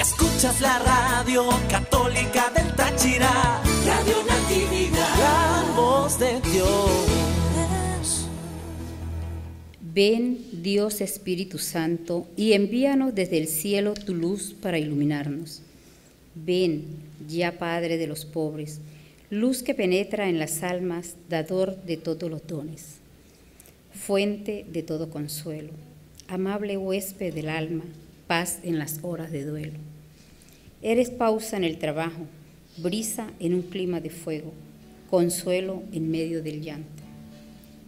Escuchas la radio católica del Táchira. Radio Natividad. La voz de Dios. Ven, Dios Espíritu Santo, y envíanos desde el cielo tu luz para iluminarnos. Ven, ya Padre de los pobres, luz que penetra en las almas, dador de todos los dones, fuente de todo consuelo, amable huésped del alma paz en las horas de duelo. Eres pausa en el trabajo, brisa en un clima de fuego, consuelo en medio del llanto.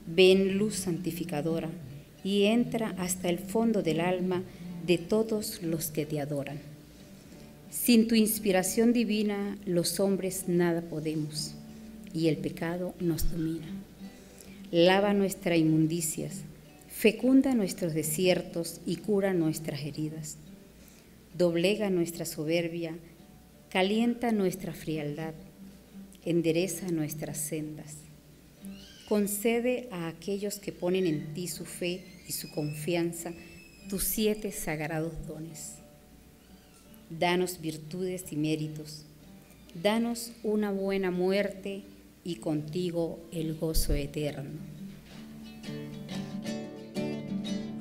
Ven luz santificadora y entra hasta el fondo del alma de todos los que te adoran. Sin tu inspiración divina los hombres nada podemos y el pecado nos domina. Lava nuestras inmundicias, Fecunda nuestros desiertos y cura nuestras heridas. Doblega nuestra soberbia, calienta nuestra frialdad, endereza nuestras sendas. Concede a aquellos que ponen en ti su fe y su confianza tus siete sagrados dones. Danos virtudes y méritos. Danos una buena muerte y contigo el gozo eterno.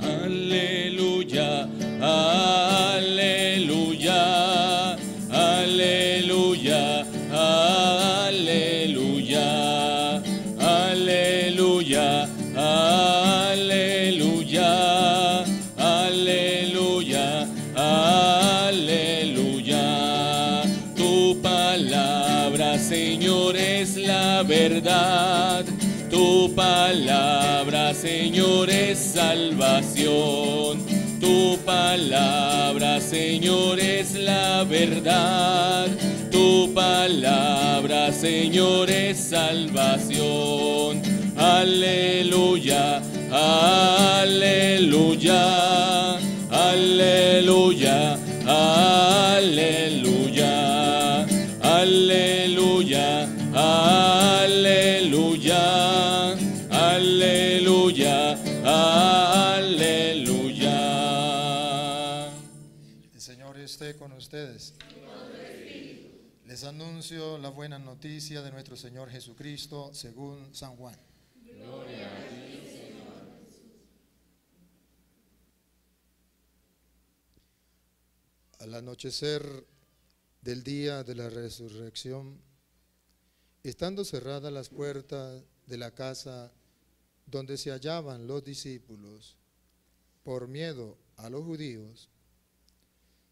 aleluya, aleluya, aleluya, aleluya, aleluya, aleluya, aleluya, aleluya. Tu palabra, Señor, es la verdad, tu palabra tu palabra, Señor, es la verdad. Tu palabra, Señor, es salvación. Aleluya, aleluya, aleluya. ustedes. Les anuncio la buena noticia de nuestro Señor Jesucristo según San Juan. Al anochecer del día de la resurrección, estando cerradas las puertas de la casa donde se hallaban los discípulos, por miedo a los judíos,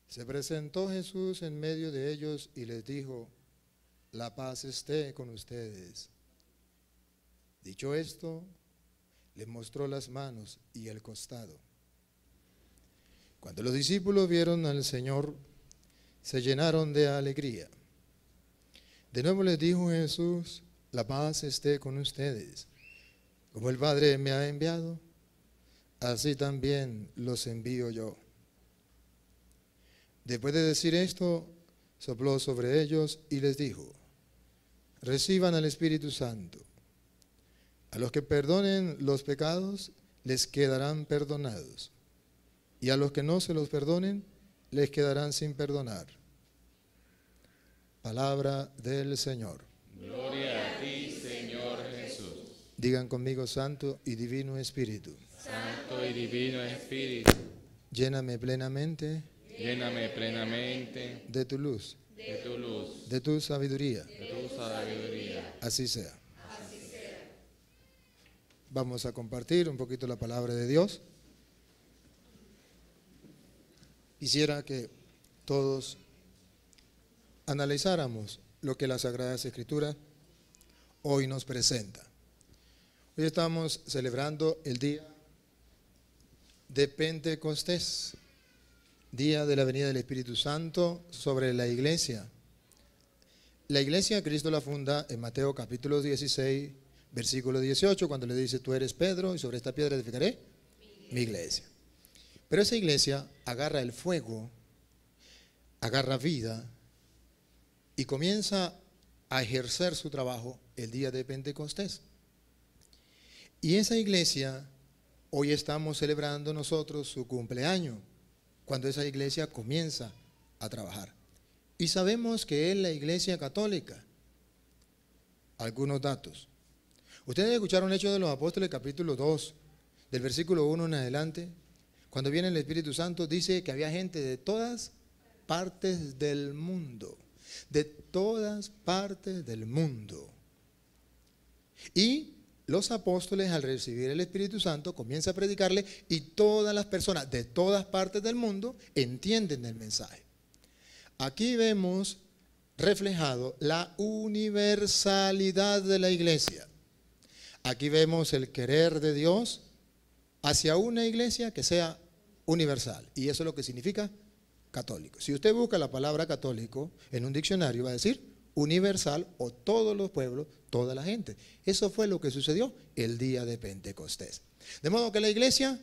se presentó Jesús en medio de ellos y les dijo, la paz esté con ustedes. Dicho esto, les mostró las manos y el costado. Cuando los discípulos vieron al Señor, se llenaron de alegría. De nuevo les dijo Jesús, la paz esté con ustedes. Como el Padre me ha enviado, así también los envío yo. Después de decir esto, sopló sobre ellos y les dijo, reciban al Espíritu Santo. A los que perdonen los pecados, les quedarán perdonados. Y a los que no se los perdonen, les quedarán sin perdonar. Palabra del Señor. Gloria a ti, Señor Jesús. Digan conmigo, Santo y Divino Espíritu. Santo y Divino Espíritu. Lléname plenamente Lléname plenamente de tu luz, de tu luz, de tu sabiduría. De tu sabiduría. Así sea. Así sea. Vamos a compartir un poquito la palabra de Dios. Quisiera que todos analizáramos lo que la Sagrada Escritura hoy nos presenta. Hoy estamos celebrando el día de Pentecostés día de la venida del Espíritu Santo sobre la iglesia. La iglesia Cristo la funda en Mateo capítulo 16, versículo 18, cuando le dice, tú eres Pedro y sobre esta piedra edificaré mi iglesia. Pero esa iglesia agarra el fuego, agarra vida y comienza a ejercer su trabajo el día de Pentecostés. Y esa iglesia, hoy estamos celebrando nosotros su cumpleaños cuando esa iglesia comienza a trabajar. Y sabemos que es la iglesia católica. Algunos datos. Ustedes escucharon Hechos de los Apóstoles capítulo 2, del versículo 1 en adelante. Cuando viene el Espíritu Santo dice que había gente de todas partes del mundo. De todas partes del mundo. Y los apóstoles al recibir el Espíritu Santo comienzan a predicarle y todas las personas de todas partes del mundo entienden el mensaje. Aquí vemos reflejado la universalidad de la iglesia. Aquí vemos el querer de Dios hacia una iglesia que sea universal. Y eso es lo que significa católico. Si usted busca la palabra católico en un diccionario, va a decir universal o todos los pueblos, toda la gente. Eso fue lo que sucedió el día de Pentecostés. De modo que la iglesia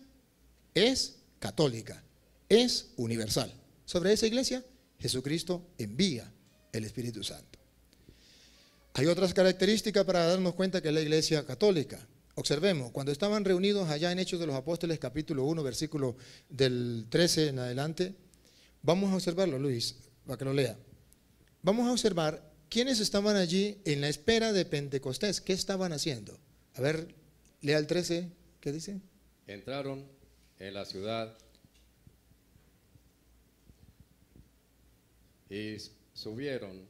es católica, es universal. Sobre esa iglesia Jesucristo envía el Espíritu Santo. Hay otras características para darnos cuenta que la iglesia católica. Observemos, cuando estaban reunidos allá en Hechos de los Apóstoles capítulo 1, versículo del 13 en adelante, vamos a observarlo, Luis, para que lo lea. Vamos a observar ¿Quiénes estaban allí en la espera de Pentecostés? ¿Qué estaban haciendo? A ver, lea el 13, ¿qué dice? Entraron en la ciudad y subieron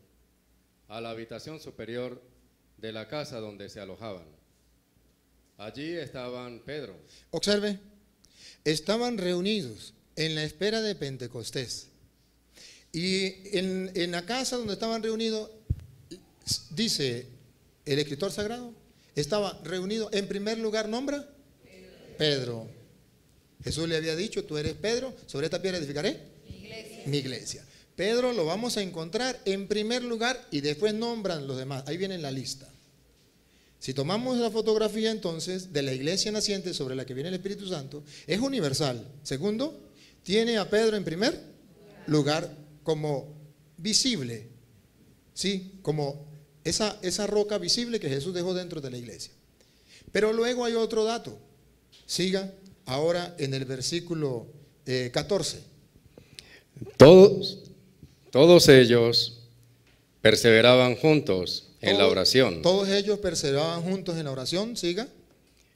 a la habitación superior de la casa donde se alojaban. Allí estaban Pedro. Observe, estaban reunidos en la espera de Pentecostés. Y en, en la casa donde estaban reunidos dice el escritor sagrado, estaba reunido, en primer lugar nombra Pedro. Jesús le había dicho, tú eres Pedro, sobre esta piedra edificaré mi iglesia. mi iglesia. Pedro lo vamos a encontrar en primer lugar y después nombran los demás. Ahí viene la lista. Si tomamos la fotografía entonces de la iglesia naciente sobre la que viene el Espíritu Santo, es universal. Segundo, tiene a Pedro en primer lugar como visible, ¿sí? Como esa, roca visible que Jesús dejó dentro de la iglesia. Pero luego hay otro dato. Siga ahora en el versículo 14. Eh, todos, todos ellos perseveraban juntos en la oración. Todos ellos perseveraban juntos en la oración, siga.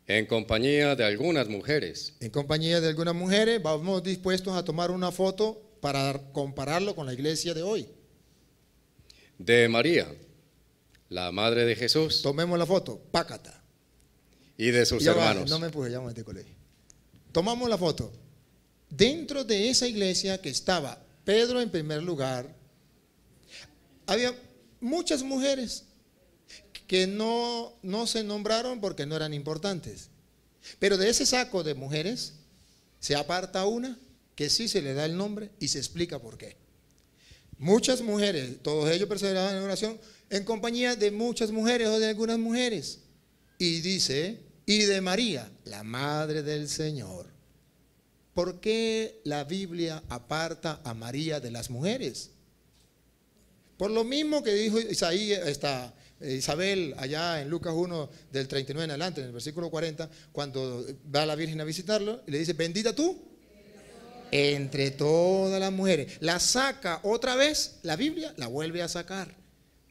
En compañía de algunas mujeres. En compañía de algunas mujeres, vamos dispuestos a tomar una foto para compararlo con la iglesia de hoy. De María la madre de Jesús Tomemos la foto, pácata. y de sus hermanos. no me puse ya me este colegio. Tomamos la foto. Dentro de esa iglesia que estaba Pedro en primer lugar, había muchas mujeres que no, no se nombraron porque no eran importantes. Pero de ese saco de mujeres se aparta una que sí se le da el nombre y se explica por qué. Muchas mujeres, todos ellos perseveraban en oración, en compañía de muchas mujeres o de algunas mujeres. Y dice, y de María, la madre del Señor. ¿Por qué la Biblia aparta a María de las mujeres? Por lo mismo que dijo Isaías está eh, Isabel allá en Lucas 1 del 39 en adelante, en el versículo 40, cuando va la Virgen a visitarlo, y le dice, bendita tú entre todas las mujeres. La saca otra vez, la Biblia la vuelve a sacar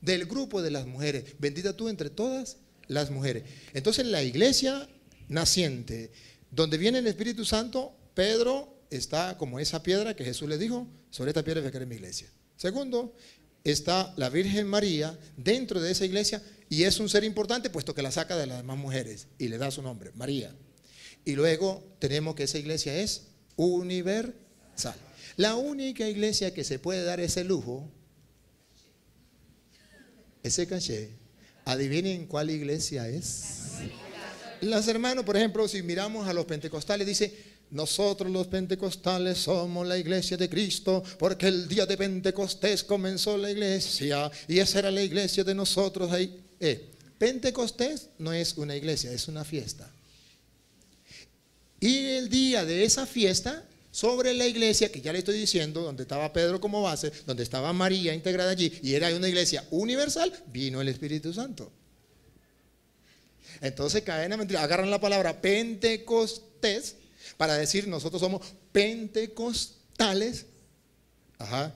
del grupo de las mujeres. Bendita tú entre todas las mujeres. Entonces la iglesia naciente, donde viene el Espíritu Santo, Pedro está como esa piedra que Jesús le dijo, sobre esta piedra voy a mi iglesia. Segundo, está la Virgen María dentro de esa iglesia y es un ser importante puesto que la saca de las demás mujeres y le da su nombre, María. Y luego tenemos que esa iglesia es universal. La única iglesia que se puede dar ese lujo ese caché. Adivinen cuál iglesia es. las hermanos, por ejemplo, si miramos a los pentecostales, dice, nosotros los pentecostales somos la iglesia de Cristo, porque el día de Pentecostés comenzó la iglesia y esa era la iglesia de nosotros eh, Pentecostés no es una iglesia, es una fiesta. Y el día de esa fiesta sobre la iglesia, que ya le estoy diciendo, donde estaba Pedro como base, donde estaba María integrada allí, y era una iglesia universal, vino el Espíritu Santo. Entonces caen a mentira, agarran la palabra Pentecostés para decir nosotros somos pentecostales. Ajá.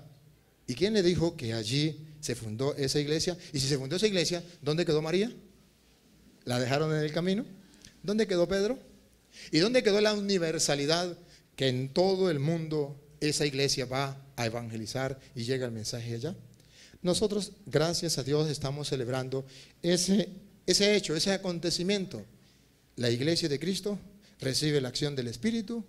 ¿Y quién le dijo que allí se fundó esa iglesia? Y si se fundó esa iglesia, ¿dónde quedó María? ¿La dejaron en el camino? ¿Dónde quedó Pedro? ¿Y dónde quedó la universalidad que en todo el mundo esa iglesia va a evangelizar y llega el mensaje allá. Nosotros, gracias a Dios, estamos celebrando ese, ese hecho, ese acontecimiento. La iglesia de Cristo recibe la acción del Espíritu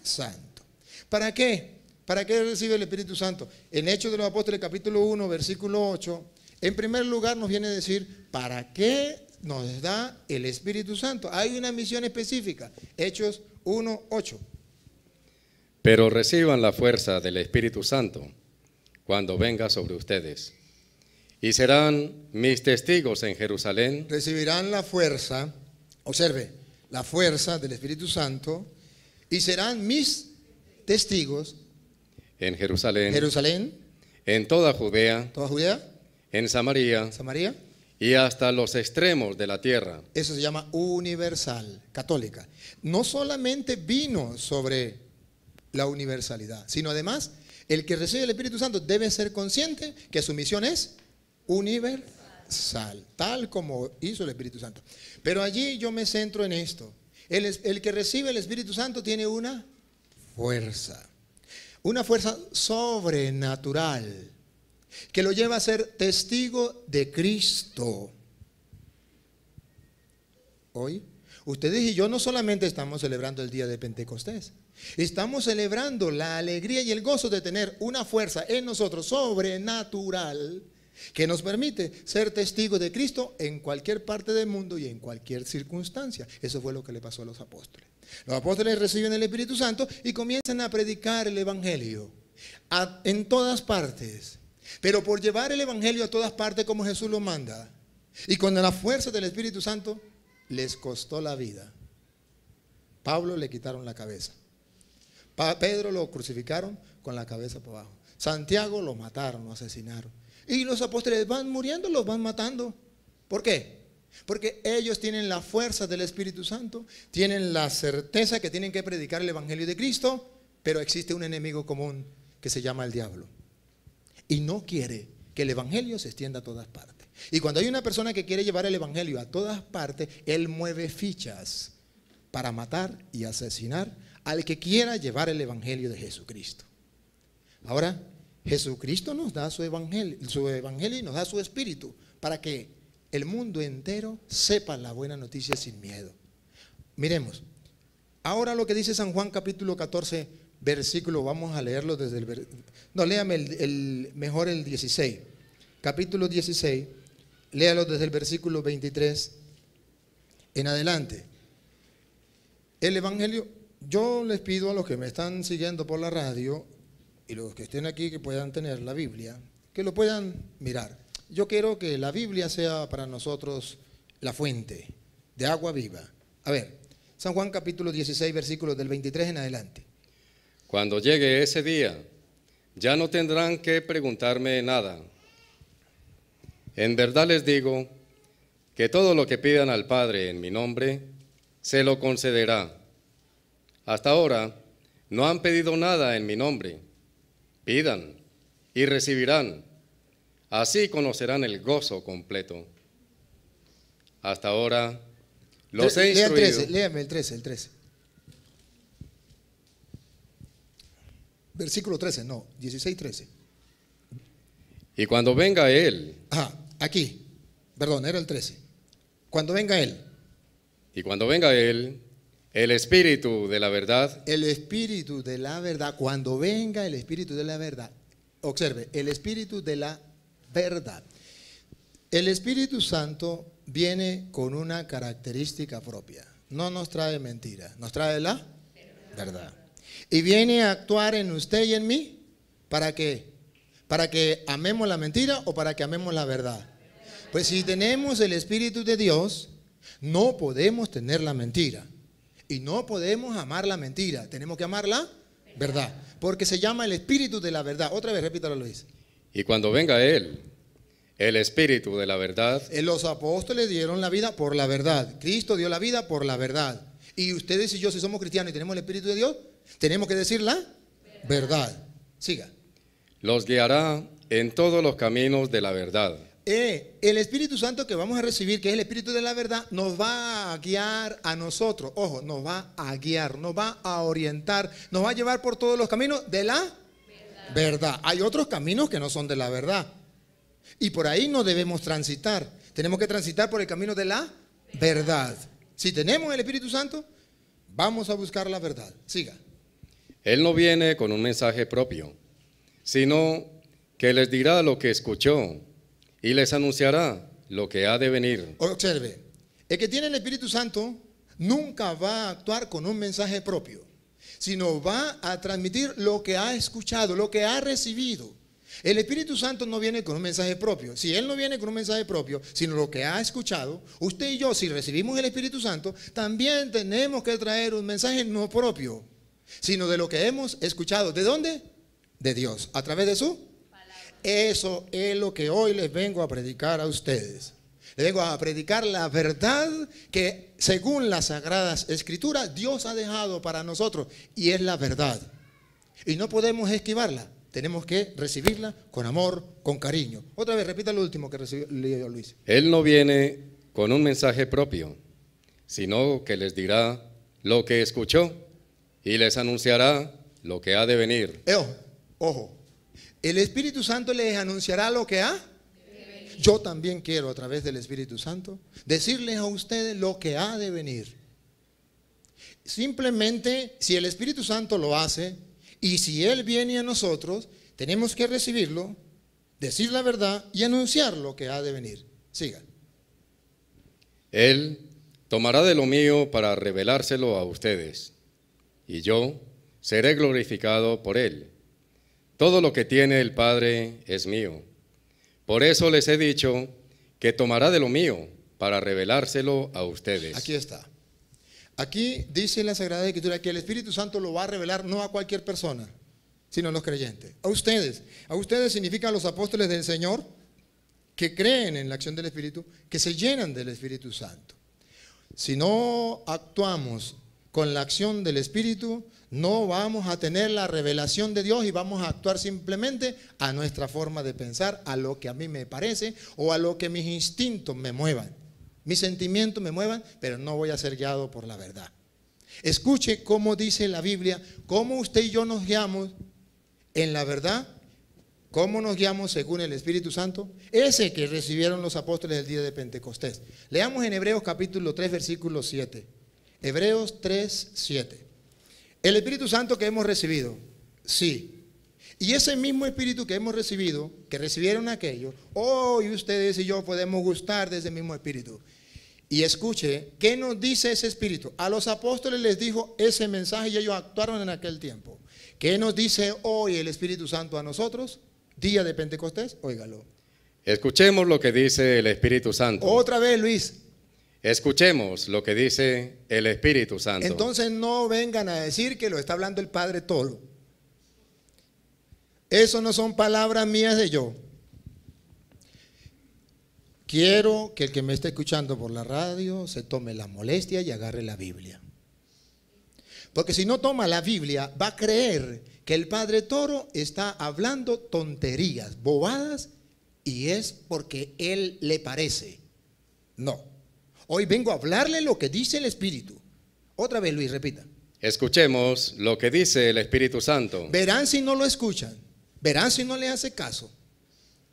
Santo. ¿Para qué? ¿Para qué recibe el Espíritu Santo? En Hechos de los Apóstoles capítulo 1, versículo 8, en primer lugar nos viene a decir, ¿para qué nos da el Espíritu Santo? Hay una misión específica, Hechos 1, 8 pero reciban la fuerza del Espíritu Santo cuando venga sobre ustedes. Y serán mis testigos en Jerusalén. Recibirán la fuerza, observe, la fuerza del Espíritu Santo y serán mis testigos en Jerusalén. Jerusalén. En toda Judea. Toda Judea. En Samaria. Samaria. Y hasta los extremos de la tierra. Eso se llama universal, católica. No solamente vino sobre la universalidad, sino además el que recibe el Espíritu Santo debe ser consciente que su misión es universal, tal como hizo el Espíritu Santo. Pero allí yo me centro en esto. El, el que recibe el Espíritu Santo tiene una fuerza, una fuerza sobrenatural que lo lleva a ser testigo de Cristo. Hoy, ustedes y yo no solamente estamos celebrando el día de Pentecostés, Estamos celebrando la alegría y el gozo de tener una fuerza en nosotros sobrenatural que nos permite ser testigos de Cristo en cualquier parte del mundo y en cualquier circunstancia. Eso fue lo que le pasó a los apóstoles. Los apóstoles reciben el Espíritu Santo y comienzan a predicar el Evangelio en todas partes. Pero por llevar el Evangelio a todas partes como Jesús lo manda y con la fuerza del Espíritu Santo, les costó la vida. Pablo le quitaron la cabeza. Pedro lo crucificaron con la cabeza por abajo. Santiago lo mataron, lo asesinaron. Y los apóstoles van muriendo, los van matando. ¿Por qué? Porque ellos tienen la fuerza del Espíritu Santo, tienen la certeza que tienen que predicar el Evangelio de Cristo, pero existe un enemigo común que se llama el diablo. Y no quiere que el Evangelio se extienda a todas partes. Y cuando hay una persona que quiere llevar el Evangelio a todas partes, él mueve fichas para matar y asesinar al que quiera llevar el evangelio de Jesucristo. Ahora, Jesucristo nos da su evangelio, su evangelio y nos da su espíritu para que el mundo entero sepa la buena noticia sin miedo. Miremos, ahora lo que dice San Juan capítulo 14, versículo, vamos a leerlo desde el... No, léame el, mejor el 16, capítulo 16, léalo desde el versículo 23 en adelante. El Evangelio yo les pido a los que me están siguiendo por la radio y los que estén aquí que puedan tener la Biblia, que lo puedan mirar. Yo quiero que la Biblia sea para nosotros la fuente de agua viva. A ver, San Juan capítulo 16, versículos del 23 en adelante. Cuando llegue ese día, ya no tendrán que preguntarme nada. En verdad les digo que todo lo que pidan al Padre en mi nombre, se lo concederá. Hasta ahora no han pedido nada en mi nombre. Pidan y recibirán. Así conocerán el gozo completo. Hasta ahora los seis he Lea 13, el 13, el 13. Versículo 13, no, 16, 13. Y cuando venga Él. Ajá, aquí. Perdón, era el 13. Cuando venga Él. Y cuando venga Él, el espíritu de la verdad. El espíritu de la verdad. Cuando venga el espíritu de la verdad. Observe, el espíritu de la verdad. El Espíritu Santo viene con una característica propia. No nos trae mentira, nos trae la verdad. Y viene a actuar en usted y en mí. ¿Para qué? ¿Para que amemos la mentira o para que amemos la verdad? Pues si tenemos el Espíritu de Dios, no podemos tener la mentira. Y no podemos amar la mentira, tenemos que amar la verdad, porque se llama el espíritu de la verdad. Otra vez, repítalo Luis. Y cuando venga Él, el espíritu de la verdad. Eh, los apóstoles dieron la vida por la verdad, Cristo dio la vida por la verdad. Y ustedes y yo, si somos cristianos y tenemos el espíritu de Dios, tenemos que decir la verdad. Siga. Los guiará en todos los caminos de la verdad. Eh, el Espíritu Santo que vamos a recibir, que es el Espíritu de la verdad, nos va a guiar a nosotros. Ojo, nos va a guiar, nos va a orientar, nos va a llevar por todos los caminos de la verdad. Hay otros caminos que no son de la verdad. Y por ahí no debemos transitar. Tenemos que transitar por el camino de la verdad. Si tenemos el Espíritu Santo, vamos a buscar la verdad. Siga. Él no viene con un mensaje propio, sino que les dirá lo que escuchó y les anunciará lo que ha de venir. Observe, el que tiene el Espíritu Santo nunca va a actuar con un mensaje propio, sino va a transmitir lo que ha escuchado, lo que ha recibido. El Espíritu Santo no viene con un mensaje propio. Si Él no viene con un mensaje propio, sino lo que ha escuchado, usted y yo, si recibimos el Espíritu Santo, también tenemos que traer un mensaje no propio, sino de lo que hemos escuchado. ¿De dónde? De Dios, a través de su eso es lo que hoy les vengo a predicar a ustedes. Les vengo a predicar la verdad que según las sagradas escrituras Dios ha dejado para nosotros y es la verdad. Y no podemos esquivarla, tenemos que recibirla con amor, con cariño. Otra vez, repita lo último que recibió Luis. Él no viene con un mensaje propio, sino que les dirá lo que escuchó y les anunciará lo que ha de venir. Eh, ojo, el Espíritu Santo les anunciará lo que ha. ¿ah? Yo también quiero a través del Espíritu Santo decirles a ustedes lo que ha de venir. Simplemente, si el Espíritu Santo lo hace y si Él viene a nosotros, tenemos que recibirlo, decir la verdad y anunciar lo que ha de venir. sigan Él tomará de lo mío para revelárselo a ustedes, y yo seré glorificado por Él todo lo que tiene el Padre es mío. Por eso les he dicho que tomará de lo mío para revelárselo a ustedes. Aquí está. Aquí dice la Sagrada Escritura que el Espíritu Santo lo va a revelar no a cualquier persona, sino a los creyentes. A ustedes. A ustedes significa los apóstoles del Señor que creen en la acción del Espíritu, que se llenan del Espíritu Santo. Si no actuamos con la acción del Espíritu, no vamos a tener la revelación de Dios y vamos a actuar simplemente a nuestra forma de pensar, a lo que a mí me parece o a lo que mis instintos me muevan, mis sentimientos me muevan, pero no voy a ser guiado por la verdad. Escuche cómo dice la Biblia, cómo usted y yo nos guiamos en la verdad, cómo nos guiamos según el Espíritu Santo, ese que recibieron los apóstoles el día de Pentecostés. Leamos en Hebreos capítulo 3, versículo 7. Hebreos 3, 7. El Espíritu Santo que hemos recibido, sí. Y ese mismo Espíritu que hemos recibido, que recibieron aquellos, hoy ustedes y yo podemos gustar de ese mismo Espíritu. Y escuche, ¿qué nos dice ese Espíritu? A los apóstoles les dijo ese mensaje y ellos actuaron en aquel tiempo. ¿Qué nos dice hoy el Espíritu Santo a nosotros? Día de Pentecostés, óigalo. Escuchemos lo que dice el Espíritu Santo. Otra vez, Luis, Escuchemos lo que dice el Espíritu Santo. Entonces no vengan a decir que lo está hablando el Padre Toro. Eso no son palabras mías de yo. Quiero que el que me está escuchando por la radio se tome la molestia y agarre la Biblia. Porque si no toma la Biblia, va a creer que el Padre Toro está hablando tonterías, bobadas, y es porque él le parece. No. Hoy vengo a hablarle lo que dice el Espíritu. Otra vez, Luis, repita. Escuchemos lo que dice el Espíritu Santo. Verán si no lo escuchan. Verán si no le hace caso.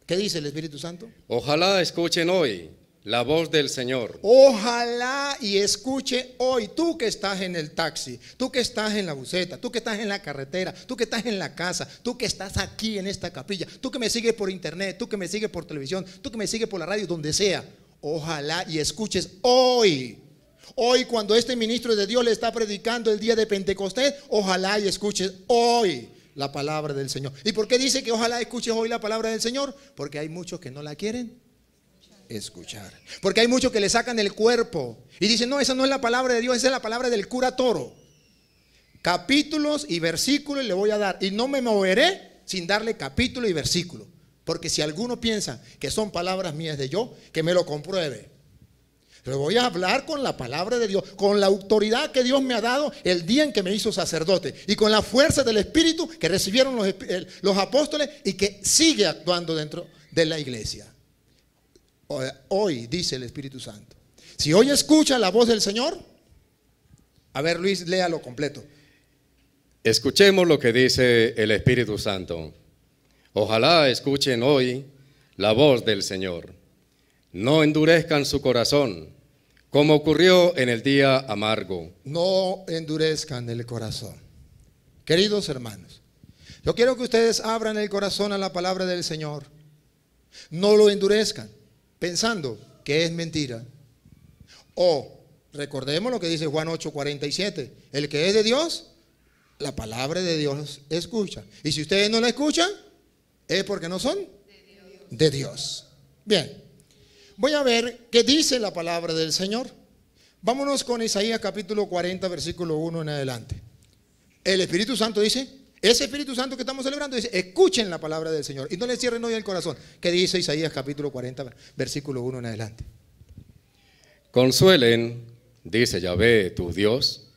¿Qué dice el Espíritu Santo? Ojalá escuchen hoy la voz del Señor. Ojalá y escuche hoy tú que estás en el taxi, tú que estás en la buceta, tú que estás en la carretera, tú que estás en la casa, tú que estás aquí en esta capilla, tú que me sigues por internet, tú que me sigues por televisión, tú que me sigues por la radio, donde sea. Ojalá y escuches hoy. Hoy cuando este ministro de Dios le está predicando el día de Pentecostés, ojalá y escuches hoy la palabra del Señor. ¿Y por qué dice que ojalá escuches hoy la palabra del Señor? Porque hay muchos que no la quieren escuchar. Porque hay muchos que le sacan el cuerpo y dicen, no, esa no es la palabra de Dios, esa es la palabra del cura toro. Capítulos y versículos le voy a dar. Y no me moveré sin darle capítulo y versículo. Porque si alguno piensa que son palabras mías de yo, que me lo compruebe. Le voy a hablar con la palabra de Dios, con la autoridad que Dios me ha dado el día en que me hizo sacerdote y con la fuerza del Espíritu que recibieron los, los apóstoles y que sigue actuando dentro de la iglesia. Hoy dice el Espíritu Santo. Si hoy escucha la voz del Señor, a ver Luis, léalo completo. Escuchemos lo que dice el Espíritu Santo. Ojalá escuchen hoy la voz del Señor. No endurezcan su corazón, como ocurrió en el día amargo. No endurezcan el corazón. Queridos hermanos, yo quiero que ustedes abran el corazón a la palabra del Señor. No lo endurezcan pensando que es mentira. O recordemos lo que dice Juan 8:47, el que es de Dios, la palabra de Dios escucha. Y si ustedes no la escuchan, ¿Eh? porque no son de Dios. Bien, voy a ver qué dice la palabra del Señor. Vámonos con Isaías capítulo 40, versículo 1 en adelante. El Espíritu Santo dice, ese Espíritu Santo que estamos celebrando dice, escuchen la palabra del Señor y no le cierren hoy el corazón. ¿Qué dice Isaías capítulo 40, versículo 1 en adelante? Consuelen, dice Yahvé, tu Dios,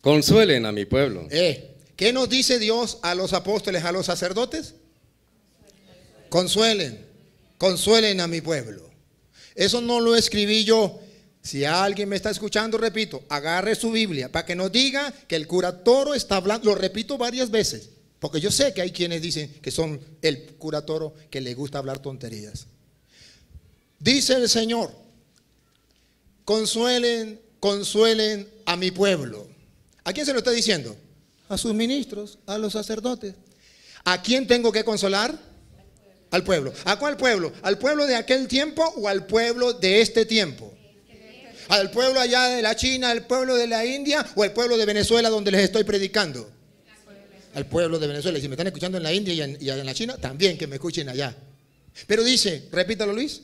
consuelen a mi pueblo. Eh, ¿Qué nos dice Dios a los apóstoles, a los sacerdotes? Consuelen, consuelen a mi pueblo. Eso no lo escribí yo. Si alguien me está escuchando, repito, agarre su Biblia para que no diga que el cura está hablando. Lo repito varias veces, porque yo sé que hay quienes dicen que son el cura que le gusta hablar tonterías. Dice el Señor, consuelen, consuelen a mi pueblo. ¿A quién se lo está diciendo? A sus ministros, a los sacerdotes. ¿A quién tengo que consolar? Al pueblo. ¿A cuál pueblo? ¿Al pueblo de aquel tiempo o al pueblo de este tiempo? ¿Al pueblo allá de la China, al pueblo de la India o al pueblo de Venezuela donde les estoy predicando? Al pueblo de Venezuela. si me están escuchando en la India y en, la China, también que me escuchen allá. Pero dice, repítalo Luis.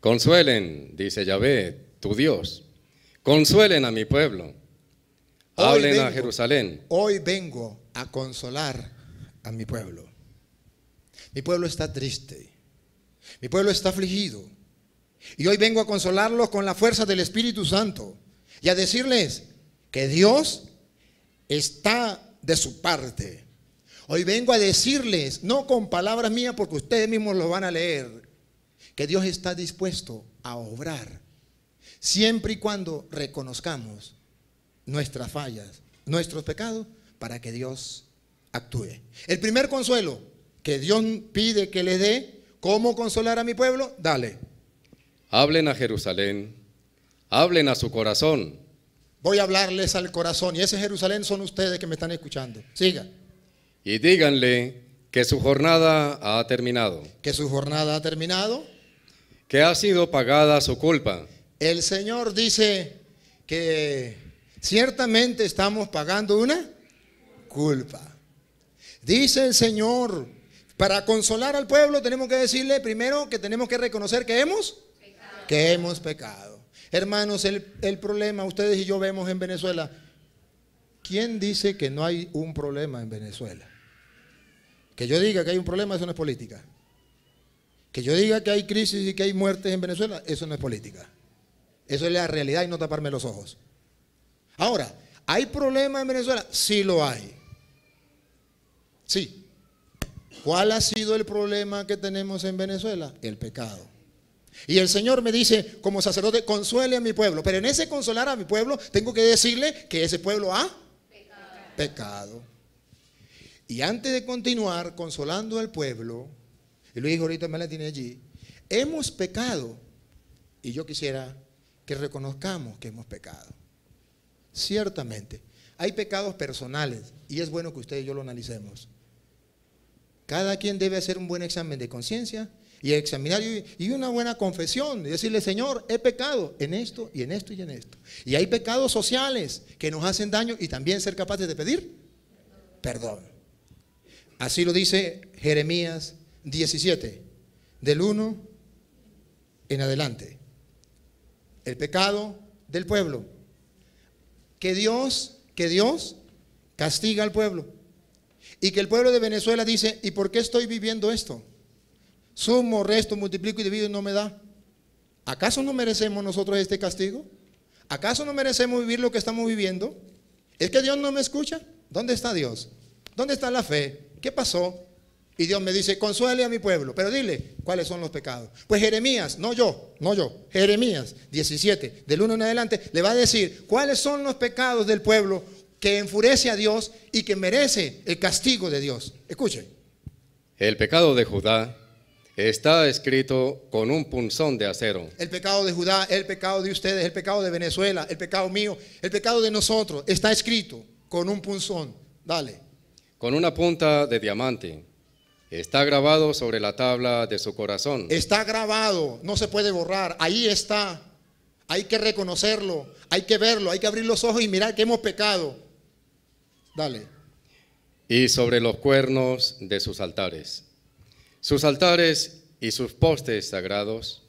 Consuelen, dice Yahvé, tu Dios. Consuelen a mi pueblo. Hablen a Jerusalén. Hoy vengo a consolar a mi pueblo. Mi pueblo está triste. Mi pueblo está afligido. Y hoy vengo a consolarlos con la fuerza del Espíritu Santo y a decirles que Dios está de su parte. Hoy vengo a decirles, no con palabras mías porque ustedes mismos lo van a leer, que Dios está dispuesto a obrar siempre y cuando reconozcamos nuestras fallas, nuestros pecados, para que Dios actúe. El primer consuelo, que Dios pide que le dé, ¿cómo consolar a mi pueblo? Dale. Hablen a Jerusalén, hablen a su corazón. Voy a hablarles al corazón y ese Jerusalén son ustedes que me están escuchando. Siga. Y díganle que su jornada ha terminado. Que su jornada ha terminado. Que ha sido pagada su culpa. El Señor dice que ciertamente estamos pagando una culpa. Dice el Señor para consolar al pueblo tenemos que decirle primero que tenemos que reconocer que hemos pecado. que hemos pecado. Hermanos, el, el problema, ustedes y yo vemos en Venezuela, ¿quién dice que no hay un problema en Venezuela? Que yo diga que hay un problema, eso no es política. Que yo diga que hay crisis y que hay muertes en Venezuela, eso no es política. Eso es la realidad y no taparme los ojos. Ahora, ¿hay problema en Venezuela? Sí lo hay. Sí. ¿Cuál ha sido el problema que tenemos en Venezuela? El pecado. Y el Señor me dice, como sacerdote, consuele a mi pueblo. Pero en ese consolar a mi pueblo, tengo que decirle que ese pueblo ha pecado. Y antes de continuar consolando al pueblo, y lo dijo ahorita, me la tiene allí, hemos pecado. Y yo quisiera que reconozcamos que hemos pecado. Ciertamente, hay pecados personales y es bueno que usted y yo lo analicemos. Cada quien debe hacer un buen examen de conciencia y examinar y una buena confesión y decirle, Señor, he pecado en esto y en esto y en esto. Y hay pecados sociales que nos hacen daño y también ser capaces de pedir perdón. Así lo dice Jeremías 17, del 1 en adelante. El pecado del pueblo. Que Dios, que Dios castiga al pueblo. Y que el pueblo de Venezuela dice, ¿y por qué estoy viviendo esto? Sumo, resto, multiplico y divido y no me da. ¿Acaso no merecemos nosotros este castigo? ¿Acaso no merecemos vivir lo que estamos viviendo? ¿Es que Dios no me escucha? ¿Dónde está Dios? ¿Dónde está la fe? ¿Qué pasó? Y Dios me dice, consuele a mi pueblo, pero dile cuáles son los pecados. Pues Jeremías, no yo, no yo, Jeremías 17, del 1 en adelante, le va a decir cuáles son los pecados del pueblo que enfurece a Dios y que merece el castigo de Dios. Escuchen. El pecado de Judá está escrito con un punzón de acero. El pecado de Judá, el pecado de ustedes, el pecado de Venezuela, el pecado mío, el pecado de nosotros, está escrito con un punzón. Dale. Con una punta de diamante. Está grabado sobre la tabla de su corazón. Está grabado, no se puede borrar. Ahí está. Hay que reconocerlo, hay que verlo, hay que abrir los ojos y mirar que hemos pecado. Dale. Y sobre los cuernos de sus altares. Sus altares y sus postes sagrados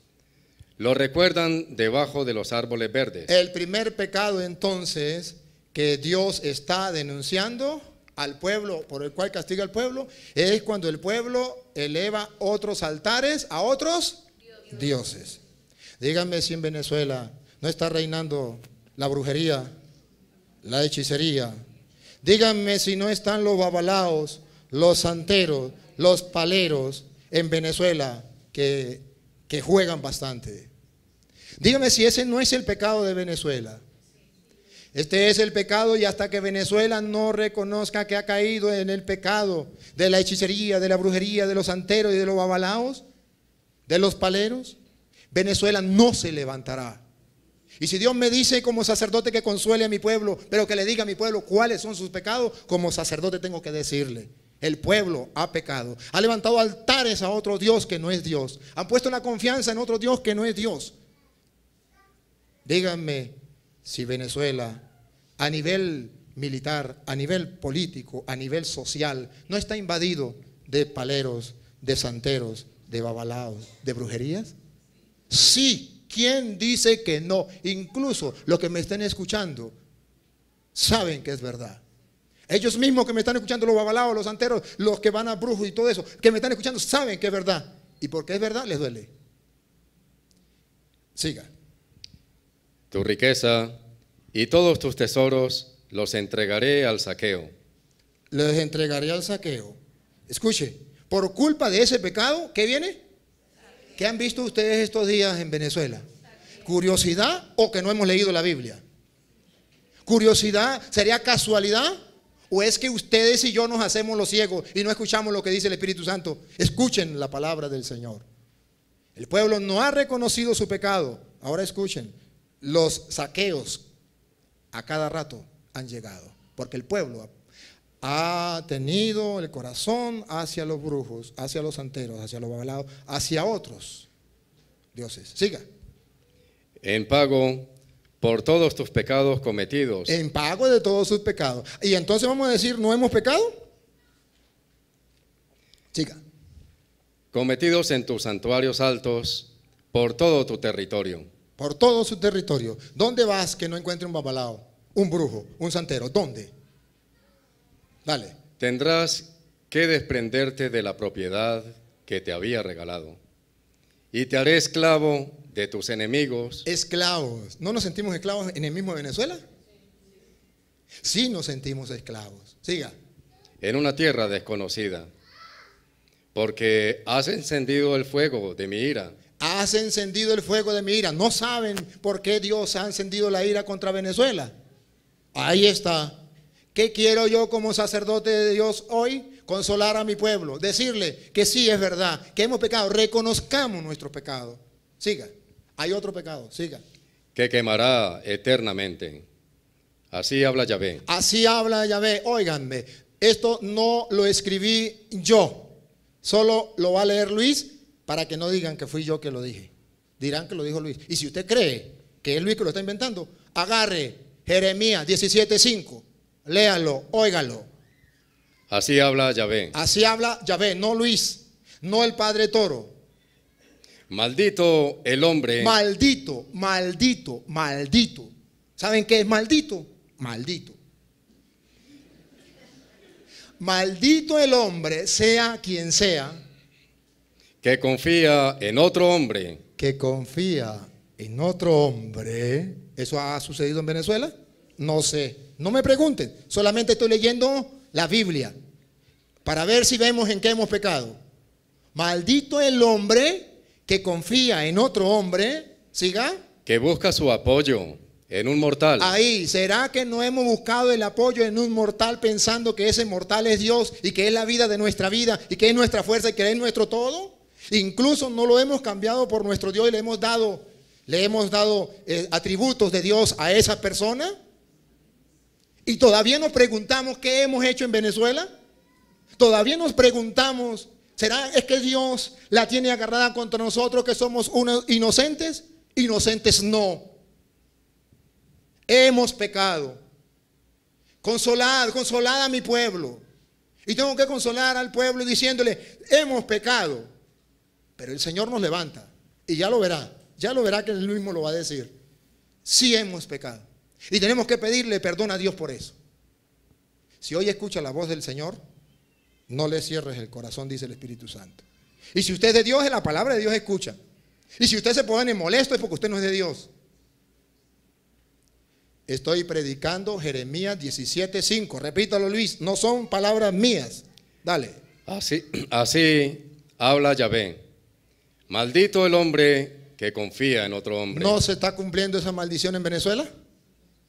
lo recuerdan debajo de los árboles verdes. El primer pecado entonces que Dios está denunciando al pueblo, por el cual castiga al pueblo, es cuando el pueblo eleva otros altares a otros dioses. Díganme si en Venezuela no está reinando la brujería, la hechicería, Díganme si no están los babalaos, los santeros, los paleros en Venezuela que, que juegan bastante. díganme si ese no es el pecado de Venezuela. Este es el pecado y hasta que Venezuela no reconozca que ha caído en el pecado de la hechicería, de la brujería, de los santeros y de los babalaos, de los paleros, Venezuela no se levantará. Y si Dios me dice como sacerdote que consuele a mi pueblo, pero que le diga a mi pueblo cuáles son sus pecados, como sacerdote tengo que decirle. El pueblo ha pecado, ha levantado altares a otro Dios que no es Dios, han puesto la confianza en otro Dios que no es Dios. Díganme si Venezuela, a nivel militar, a nivel político, a nivel social, no está invadido de paleros, de santeros, de babalaos, de brujerías. Sí, ¿Quién dice que no? Incluso los que me estén escuchando saben que es verdad. Ellos mismos que me están escuchando, los babalaos, los santeros, los que van a brujos y todo eso, que me están escuchando, saben que es verdad. Y porque es verdad, les duele. Siga. Tu riqueza y todos tus tesoros los entregaré al saqueo. Los entregaré al saqueo. Escuche, por culpa de ese pecado, ¿qué viene? ¿Qué han visto ustedes estos días en Venezuela? ¿Curiosidad o que no hemos leído la Biblia? ¿Curiosidad sería casualidad? ¿O es que ustedes y yo nos hacemos los ciegos y no escuchamos lo que dice el Espíritu Santo? Escuchen la palabra del Señor. El pueblo no ha reconocido su pecado. Ahora escuchen, los saqueos a cada rato han llegado, porque el pueblo ha tenido el corazón hacia los brujos, hacia los santeros, hacia los babalados, hacia otros dioses. Siga. En pago por todos tus pecados cometidos. En pago de todos sus pecados. Y entonces vamos a decir, ¿no hemos pecado? Siga. Cometidos en tus santuarios altos, por todo tu territorio. Por todo su territorio. ¿Dónde vas que no encuentre un babalao, un brujo, un santero? ¿Dónde? Tendrás que desprenderte de la propiedad que te había regalado. Y te haré esclavo de tus enemigos. Esclavos. ¿No nos sentimos esclavos en el mismo Venezuela? Sí nos sentimos esclavos. Siga. En una tierra desconocida. Porque has encendido el fuego de mi ira. Has encendido el fuego de mi ira. No saben por qué Dios ha encendido la ira contra Venezuela. Ahí está. ¿Qué quiero yo como sacerdote de Dios hoy? Consolar a mi pueblo, decirle que sí es verdad, que hemos pecado, reconozcamos nuestro pecado. Siga, hay otro pecado, siga. Que quemará eternamente. Así habla Yahvé. Así habla Yahvé. Óiganme, esto no lo escribí yo, solo lo va a leer Luis para que no digan que fui yo que lo dije. Dirán que lo dijo Luis. Y si usted cree que es Luis que lo está inventando, agarre Jeremías 17:5 léalo, óigalo. Así habla Yahvé. Así habla Yahvé, no Luis, no el Padre Toro. Maldito el hombre. Maldito, maldito, maldito. ¿Saben qué es maldito? Maldito. Maldito el hombre, sea quien sea. Que confía en otro hombre. Que confía en otro hombre. ¿Eso ha sucedido en Venezuela? No sé. No me pregunten, solamente estoy leyendo la Biblia para ver si vemos en qué hemos pecado. Maldito el hombre que confía en otro hombre, siga. Que busca su apoyo en un mortal. Ahí, ¿será que no hemos buscado el apoyo en un mortal pensando que ese mortal es Dios y que es la vida de nuestra vida y que es nuestra fuerza y que es nuestro todo? Incluso no lo hemos cambiado por nuestro Dios y le hemos dado, le hemos dado eh, atributos de Dios a esa persona. Y todavía nos preguntamos qué hemos hecho en Venezuela. Todavía nos preguntamos, ¿será es que Dios la tiene agarrada contra nosotros que somos unos inocentes? Inocentes no. Hemos pecado. Consolad, consolad a mi pueblo. Y tengo que consolar al pueblo diciéndole, hemos pecado. Pero el Señor nos levanta. Y ya lo verá. Ya lo verá que Él mismo lo va a decir. Sí hemos pecado. Y tenemos que pedirle perdón a Dios por eso. Si hoy escucha la voz del Señor, no le cierres el corazón, dice el Espíritu Santo. Y si usted es de Dios, la palabra de Dios escucha. Y si usted se pone molesto es porque usted no es de Dios. Estoy predicando Jeremías 17:5. Repítalo, Luis. No son palabras mías. Dale. Así, así habla Yahvé. Maldito el hombre que confía en otro hombre. ¿No se está cumpliendo esa maldición en Venezuela?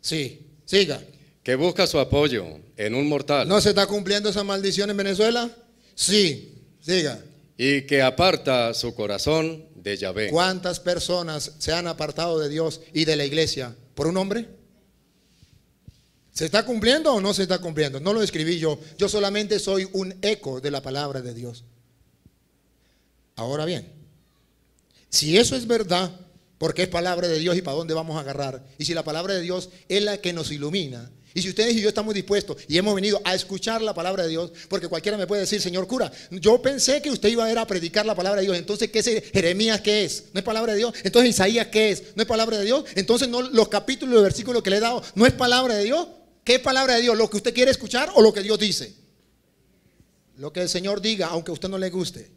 Sí, siga. Que busca su apoyo en un mortal. ¿No se está cumpliendo esa maldición en Venezuela? Sí, siga. Y que aparta su corazón de Yahvé. ¿Cuántas personas se han apartado de Dios y de la iglesia por un hombre? ¿Se está cumpliendo o no se está cumpliendo? No lo escribí yo. Yo solamente soy un eco de la palabra de Dios. Ahora bien, si eso es verdad, porque es palabra de Dios y para dónde vamos a agarrar. Y si la palabra de Dios es la que nos ilumina. Y si ustedes y yo estamos dispuestos y hemos venido a escuchar la palabra de Dios, porque cualquiera me puede decir, señor cura, yo pensé que usted iba a ir a predicar la palabra de Dios. Entonces, ¿qué es Jeremías? ¿Qué es? ¿No es palabra de Dios? Entonces, Isaías, ¿qué es? ¿No es palabra de Dios? Entonces, los capítulos, los versículos que le he dado, ¿no es palabra de Dios? ¿Qué es palabra de Dios? ¿Lo que usted quiere escuchar o lo que Dios dice? Lo que el Señor diga, aunque a usted no le guste.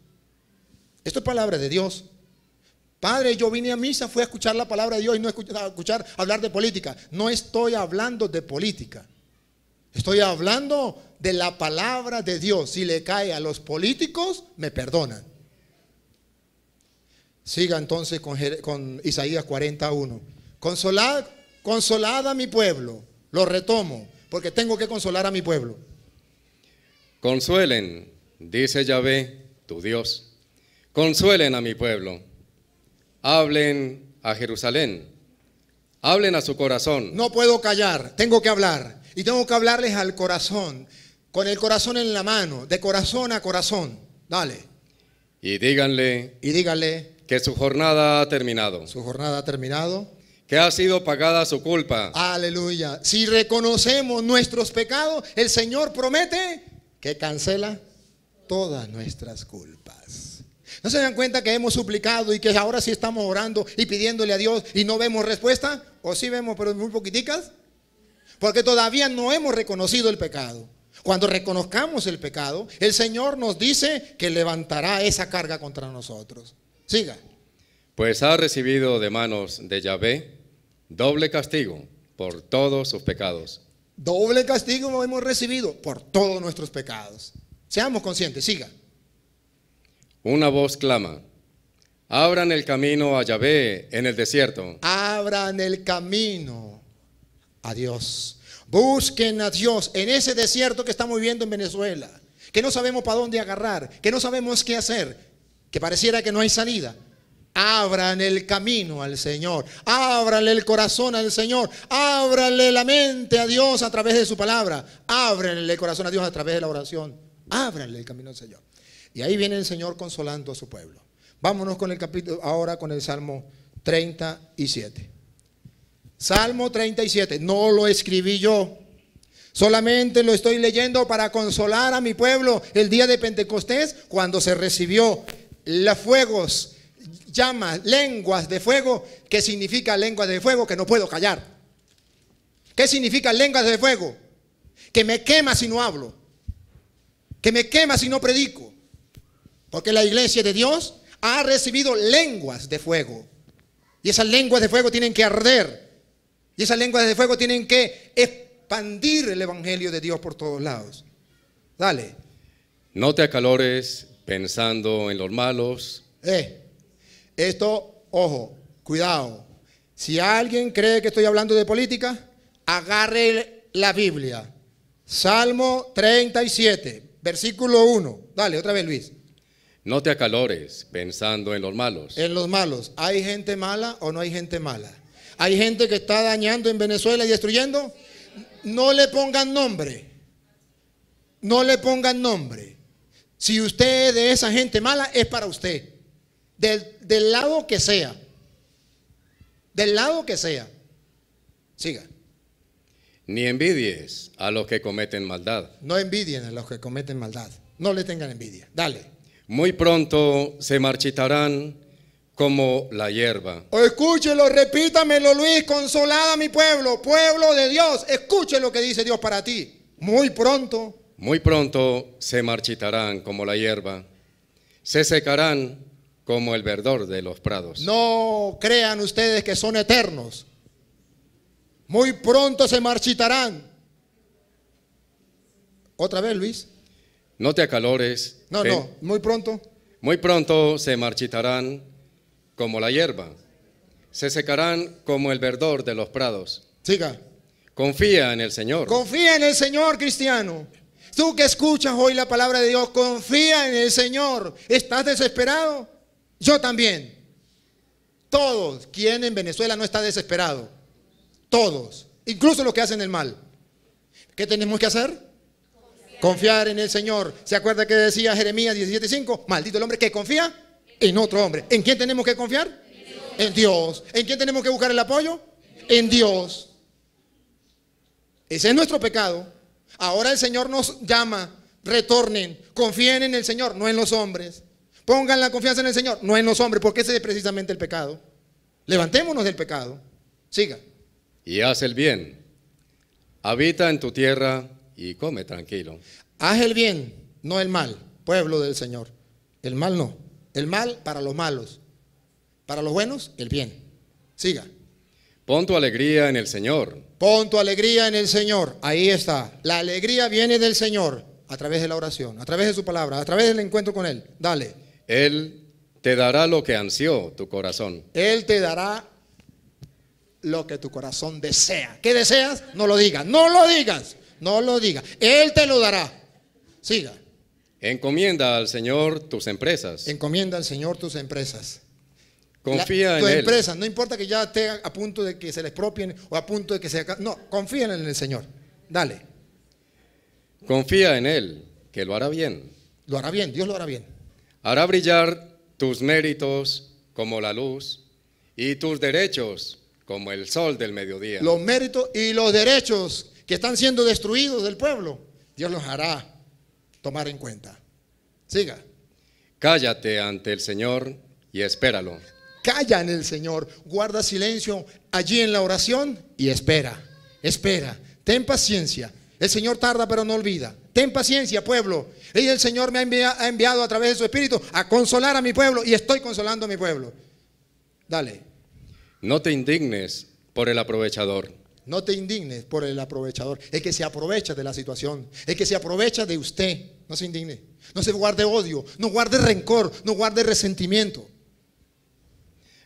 Esto es palabra de Dios. Padre, yo vine a misa, fui a escuchar la palabra de Dios y no escuchar hablar de política. No estoy hablando de política. Estoy hablando de la palabra de Dios. Si le cae a los políticos, me perdonan. Siga entonces con, con Isaías 41. Consolad, consolad a mi pueblo. Lo retomo, porque tengo que consolar a mi pueblo. Consuelen, dice Yahvé, tu Dios. Consuelen a mi pueblo hablen a Jerusalén, hablen a su corazón. No puedo callar, tengo que hablar. Y tengo que hablarles al corazón, con el corazón en la mano, de corazón a corazón. Dale. Y díganle. Y Que su jornada ha terminado. Su jornada ha terminado. Que ha sido pagada su culpa. Aleluya. Si reconocemos nuestros pecados, el Señor promete que cancela todas nuestras culpas. ¿No se dan cuenta que hemos suplicado y que ahora sí estamos orando y pidiéndole a Dios y no vemos respuesta? ¿O sí vemos, pero muy poquiticas? Porque todavía no hemos reconocido el pecado. Cuando reconozcamos el pecado, el Señor nos dice que levantará esa carga contra nosotros. Siga. Pues ha recibido de manos de Yahvé doble castigo por todos sus pecados. Doble castigo hemos recibido por todos nuestros pecados. Seamos conscientes, siga. Una voz clama, abran el camino a Yahvé en el desierto. Abran el camino a Dios. Busquen a Dios en ese desierto que estamos viviendo en Venezuela, que no sabemos para dónde agarrar, que no sabemos qué hacer, que pareciera que no hay salida. Abran el camino al Señor, ábranle el corazón al Señor, ábranle la mente a Dios a través de su palabra, ábrale el corazón a Dios a través de la oración, ábrale el camino al Señor. Y ahí viene el Señor consolando a su pueblo. Vámonos con el capítulo, ahora con el Salmo 37. Salmo 37, no lo escribí yo. Solamente lo estoy leyendo para consolar a mi pueblo el día de Pentecostés, cuando se recibió los fuegos, llamas, lenguas de fuego, ¿qué significa lenguas de fuego que no puedo callar. ¿Qué significa lenguas de fuego? Que me quema si no hablo, que me quema si no predico, porque la iglesia de Dios ha recibido lenguas de fuego. Y esas lenguas de fuego tienen que arder. Y esas lenguas de fuego tienen que expandir el Evangelio de Dios por todos lados. Dale. No te acalores pensando en los malos. Eh, esto, ojo, cuidado. Si alguien cree que estoy hablando de política, agarre la Biblia. Salmo 37, versículo 1. Dale, otra vez Luis. No te acalores pensando en los malos. En los malos. ¿Hay gente mala o no hay gente mala? ¿Hay gente que está dañando en Venezuela y destruyendo? No le pongan nombre. No le pongan nombre. Si usted es de esa gente mala, es para usted. Del, lado que sea. Del lado que sea. Siga. Ni envidies a los que cometen maldad. No envidien a los que cometen maldad. No le tengan envidia. Dale muy pronto se marchitarán como la hierba. O escúchelo, repítamelo Luis, consolada mi pueblo, pueblo de Dios, escúchelo lo que dice Dios para ti. Muy pronto. Muy pronto se marchitarán como la hierba, se secarán como el verdor de los prados. No crean ustedes que son eternos. Muy pronto se marchitarán. Otra vez, Luis. No te acalores. No, no, muy pronto. Muy pronto se marchitarán como la hierba. Se secarán como el verdor de los prados. Siga. Confía en el Señor. Confía en el Señor, cristiano. Tú que escuchas hoy la palabra de Dios, confía en el Señor. ¿Estás desesperado? Yo también. Todos. quien en Venezuela no está desesperado? Todos. Incluso los que hacen el mal. ¿Qué tenemos que hacer? Confiar en el Señor. ¿Se acuerda que decía Jeremías 17:5? Maldito el hombre que confía en otro hombre. ¿En quién tenemos que confiar? En Dios. en quién tenemos que buscar el apoyo? En Dios. en Dios. Ese es nuestro pecado. Ahora el Señor nos llama, retornen, confíen en el Señor, no en los hombres. Pongan la confianza en el Señor, no en los hombres, porque ese es precisamente el pecado. Levantémonos del pecado. Siga. Y haz el bien. Habita en tu tierra y come tranquilo. Haz el bien, no el mal, pueblo del Señor. El mal no. El mal para los malos. Para los buenos, el bien. Siga. Pon tu alegría en el Señor. Pon tu alegría en el Señor. Ahí está. La alegría viene del Señor a través de la oración, a través de su palabra, a través del encuentro con Él. Dale. Él te dará lo que ansió tu corazón. Él te dará lo que tu corazón desea. ¿Qué deseas? No lo digas. No lo digas. No lo diga. Él te lo dará. Siga. Encomienda al Señor tus empresas. Encomienda al Señor tus empresas. Confía en Él. Tus empresas, no importa que ya esté a punto de que se les propien o a punto de que se... No, confía en el Señor. Dale. Confía en Él, que lo hará bien. Lo hará bien, Dios lo hará bien. Hará brillar tus méritos como la luz y tus derechos como el sol del mediodía. Los méritos y los derechos que están siendo destruidos del pueblo, Dios los hará tomar en cuenta. Siga. Cállate ante el Señor y espéralo. Calla en el Señor, guarda silencio allí en la oración y espera, espera, ten paciencia. El Señor tarda pero no olvida. Ten paciencia, pueblo. el Señor me ha enviado a través de su Espíritu a consolar a mi pueblo y estoy consolando a mi pueblo. Dale. No te indignes por el aprovechador no te indignes por el aprovechador. Es que se aprovecha de la situación. Es que se aprovecha de usted. No se indigne. No se guarde odio. No guarde rencor. No guarde resentimiento.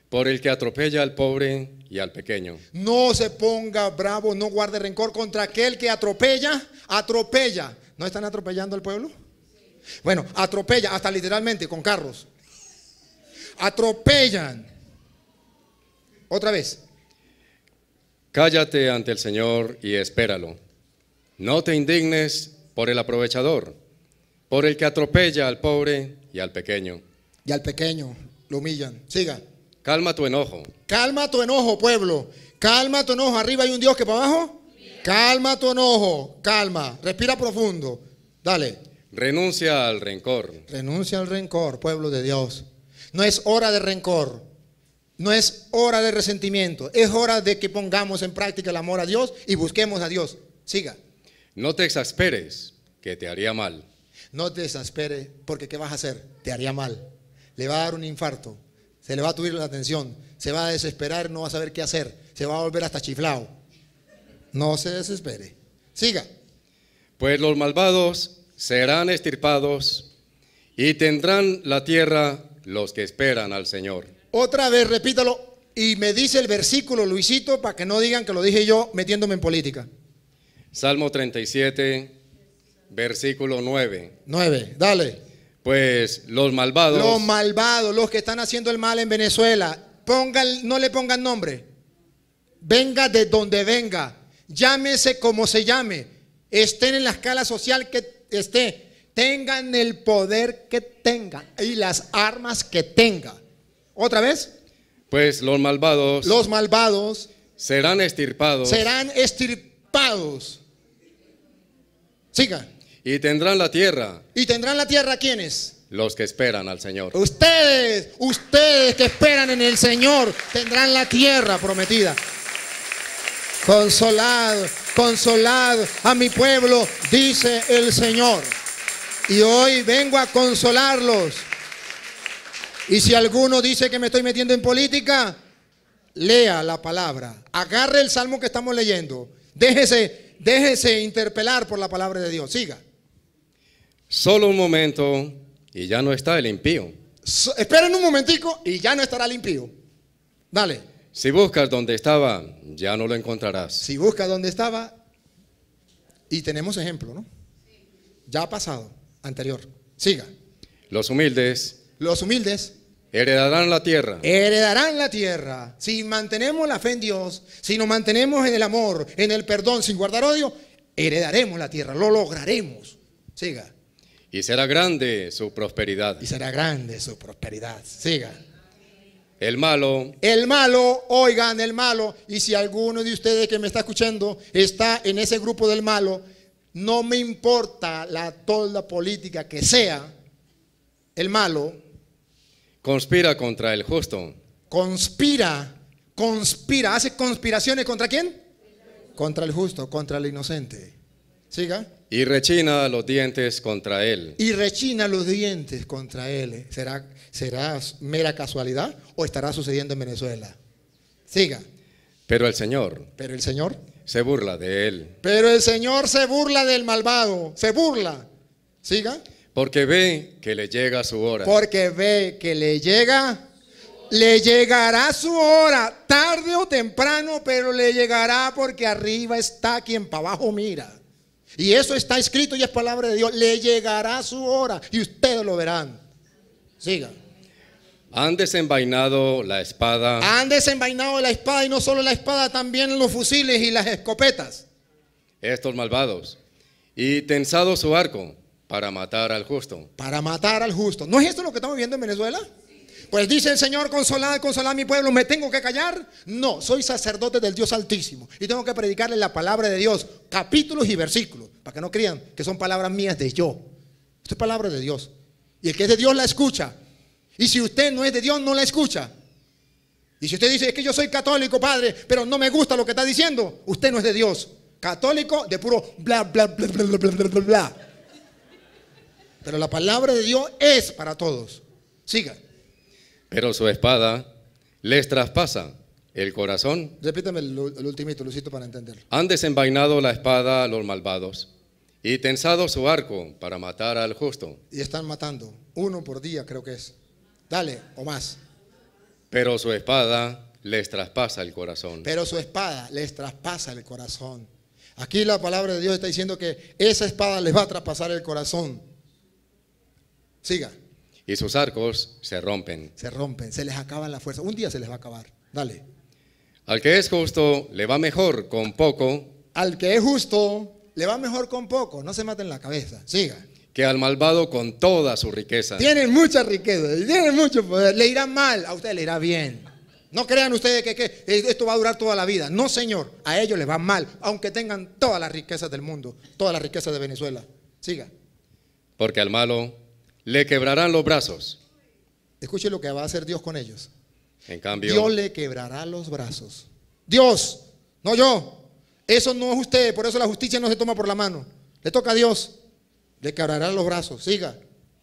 Por el que atropella al pobre y al pequeño. No se ponga bravo. No guarde rencor contra aquel que atropella. Atropella. ¿No están atropellando al pueblo? Bueno, atropella. Hasta literalmente con carros. Atropellan. Otra vez. Cállate ante el Señor y espéralo. No te indignes por el aprovechador, por el que atropella al pobre y al pequeño. Y al pequeño lo humillan. Siga. Calma tu enojo. Calma tu enojo, pueblo. Calma tu enojo. Arriba hay un Dios que para abajo. Calma tu enojo. Calma. Respira profundo. Dale. Renuncia al rencor. Renuncia al rencor, pueblo de Dios. No es hora de rencor. No es hora de resentimiento, es hora de que pongamos en práctica el amor a Dios y busquemos a Dios. Siga. No te exasperes, que te haría mal. No te exasperes, porque ¿qué vas a hacer? Te haría mal. Le va a dar un infarto, se le va a subir la atención, se va a desesperar, no va a saber qué hacer, se va a volver hasta chiflado. No se desespere. Siga. Pues los malvados serán estirpados y tendrán la tierra los que esperan al Señor. Otra vez, repítalo. Y me dice el versículo, Luisito, para que no digan que lo dije yo metiéndome en política. Salmo 37, versículo 9. 9, dale. Pues los malvados. Los malvados, los que están haciendo el mal en Venezuela, pongan, no le pongan nombre. Venga de donde venga, llámese como se llame, estén en la escala social que esté, tengan el poder que tengan y las armas que tengan. Otra vez. Pues los malvados. Los malvados. Serán estirpados. Serán estirpados. Siga. Y tendrán la tierra. ¿Y tendrán la tierra quiénes? Los que esperan al Señor. Ustedes, ustedes que esperan en el Señor, tendrán la tierra prometida. Consolad, consolad a mi pueblo, dice el Señor. Y hoy vengo a consolarlos. Y si alguno dice que me estoy metiendo en política, lea la palabra, agarre el salmo que estamos leyendo, déjese, déjese interpelar por la palabra de Dios, siga. Solo un momento y ya no está el impío. esperen un momentico y ya no estará el impío. Dale. Si buscas donde estaba, ya no lo encontrarás. Si buscas donde estaba, y tenemos ejemplo, ¿no? Ya ha pasado, anterior. Siga. Los humildes. Los humildes Heredarán la tierra. Heredarán la tierra. Si mantenemos la fe en Dios, si nos mantenemos en el amor, en el perdón, sin guardar odio, heredaremos la tierra, lo lograremos. Siga. Y será grande su prosperidad. Y será grande su prosperidad. Siga. El malo. El malo, oigan, el malo. Y si alguno de ustedes que me está escuchando está en ese grupo del malo, no me importa la tolda política que sea, el malo Conspira contra el justo. Conspira, conspira, hace conspiraciones contra quién? Contra el justo, contra el inocente. Siga. Y rechina los dientes contra él. Y rechina los dientes contra él. ¿Será, será mera casualidad o estará sucediendo en Venezuela? Siga. Pero el Señor. Pero el Señor. Se burla de él. Pero el Señor se burla del malvado. Se burla. Siga. Porque ve que le llega su hora. Porque ve que le llega, le llegará su hora, tarde o temprano, pero le llegará porque arriba está quien para abajo mira. Y eso está escrito y es palabra de Dios. Le llegará su hora y ustedes lo verán. sigan Han desenvainado la espada. Han desenvainado la espada y no solo la espada, también los fusiles y las escopetas. Estos malvados. Y tensado su arco para matar al justo. Para matar al justo. ¿No es esto lo que estamos viendo en Venezuela? Pues dice el Señor, consolad, consolad a mi pueblo, ¿me tengo que callar? No, soy sacerdote del Dios Altísimo y tengo que predicarle la palabra de Dios, capítulos y versículos, para que no crean que son palabras mías de yo. Esto es palabra de Dios. Y el que es de Dios la escucha. Y si usted no es de Dios, no la escucha. Y si usted dice, es que yo soy católico, padre, pero no me gusta lo que está diciendo, usted no es de Dios. Católico de puro bla, bla, bla, bla, bla, bla, bla. bla. Pero la palabra de Dios es para todos. Siga. Pero su espada les traspasa el corazón. Repítame el, el ultimito, Lucito, para entender Han desenvainado la espada a los malvados y tensado su arco para matar al justo. Y están matando, uno por día creo que es. Dale, o más. Pero su espada les traspasa el corazón. Pero su espada les traspasa el corazón. Aquí la palabra de Dios está diciendo que esa espada les va a traspasar el corazón. Siga. Y sus arcos se rompen. Se rompen, se les acaba la fuerza. Un día se les va a acabar. Dale. Al que es justo le va mejor con poco. Al que es justo le va mejor con poco. No se maten la cabeza. Siga. Que al malvado con toda su riqueza. Tienen mucha riqueza, tienen mucho poder. Le irá mal, a usted le irá bien. No crean ustedes que, esto va a durar toda la vida. No, señor. A ellos les va mal, aunque tengan todas las riquezas del mundo, todas las riquezas de Venezuela. Siga. Porque al malo le quebrarán los brazos. Escuche lo que va a hacer Dios con ellos. En cambio, Dios le quebrará los brazos. Dios, no yo. Eso no es usted, por eso la justicia no se toma por la mano. Le toca a Dios. Le quebrará los brazos. Siga.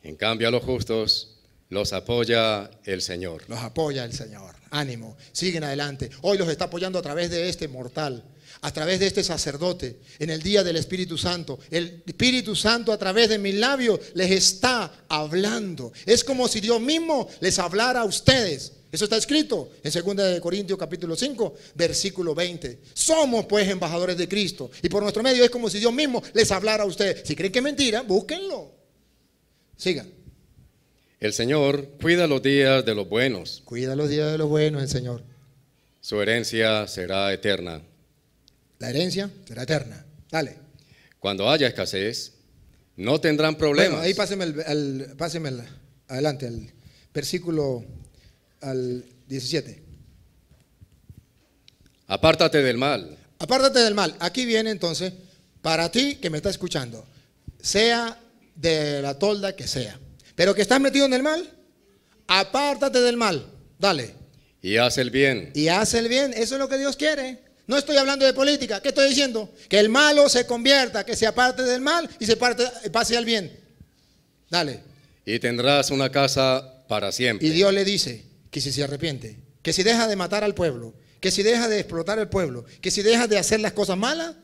En cambio, a los justos los apoya el Señor. Los apoya el Señor. Ánimo. Siguen adelante. Hoy los está apoyando a través de este mortal a través de este sacerdote, en el día del Espíritu Santo. El Espíritu Santo a través de mis labios les está hablando. Es como si Dios mismo les hablara a ustedes. Eso está escrito en 2 Corintios capítulo 5, versículo 20. Somos pues embajadores de Cristo. Y por nuestro medio es como si Dios mismo les hablara a ustedes. Si creen que es mentira, búsquenlo. Sigan. El Señor cuida los días de los buenos. Cuida los días de los buenos, el Señor. Su herencia será eterna. La herencia será eterna. Dale. Cuando haya escasez, no tendrán problemas. ahí páseme, el, adelante, al versículo al 17. Apártate del mal. Apártate del mal. Aquí viene entonces, para ti que me está escuchando, sea de la tolda que sea, pero que estás metido en el mal, apártate del mal. Dale. Y haz el bien. Y haz el bien. Eso es lo que Dios quiere. No estoy hablando de política. ¿Qué estoy diciendo? Que el malo se convierta, que se aparte del mal y se pase al bien. Dale. Y tendrás una casa para siempre. Y Dios le dice que si se arrepiente, que si deja de matar al pueblo, que si deja de explotar al pueblo, que si deja de hacer las cosas malas,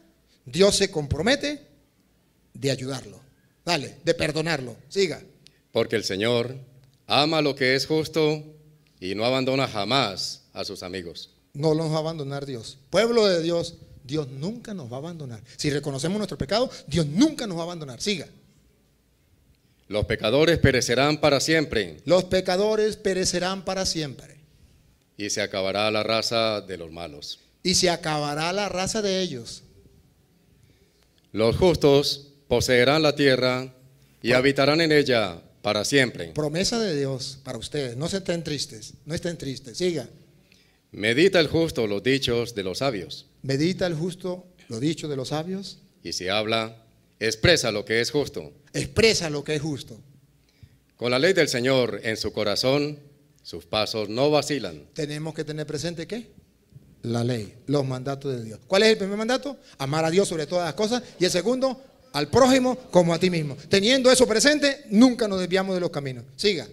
Dios se compromete de ayudarlo. Dale, de perdonarlo. Siga. Porque el Señor ama lo que es justo y no abandona jamás a sus amigos no nos va a abandonar Dios. Pueblo de Dios, Dios nunca nos va a abandonar. Si reconocemos nuestro pecado, Dios nunca nos va a abandonar. Siga. Los pecadores perecerán para siempre. Los pecadores perecerán para siempre. Y se acabará la raza de los malos. Y se acabará la raza de ellos. Los justos poseerán la tierra y habitarán en ella para siempre. Promesa de Dios para ustedes. No se estén tristes. No estén tristes. Siga. Medita el justo los dichos de los sabios. Medita el justo los dichos de los sabios. Y si habla, expresa lo que es justo. Expresa lo que es justo. Con la ley del Señor en su corazón, sus pasos no vacilan. Tenemos que tener presente qué? La ley, los mandatos de Dios. ¿Cuál es el primer mandato? Amar a Dios sobre todas las cosas. Y el segundo, al prójimo como a ti mismo. Teniendo eso presente, nunca nos desviamos de los caminos. Siga.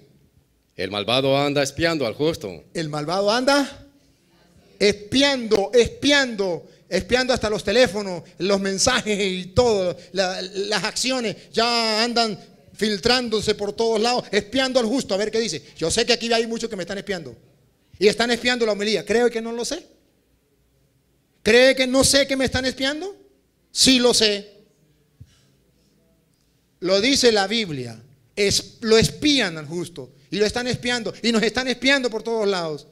El malvado anda espiando al justo. El malvado anda espiando, espiando, espiando hasta los teléfonos, los mensajes y todo, las acciones, ya andan filtrándose por todos lados, espiando al justo, a ver qué dice. Yo sé que aquí hay muchos que me están espiando. Y están espiando la homilía. ¿Creo que no lo sé? ¿Cree que no sé que me están espiando? Sí lo sé. Lo dice la Biblia. lo espían al justo. Y lo están espiando. Y nos están espiando por todos lados.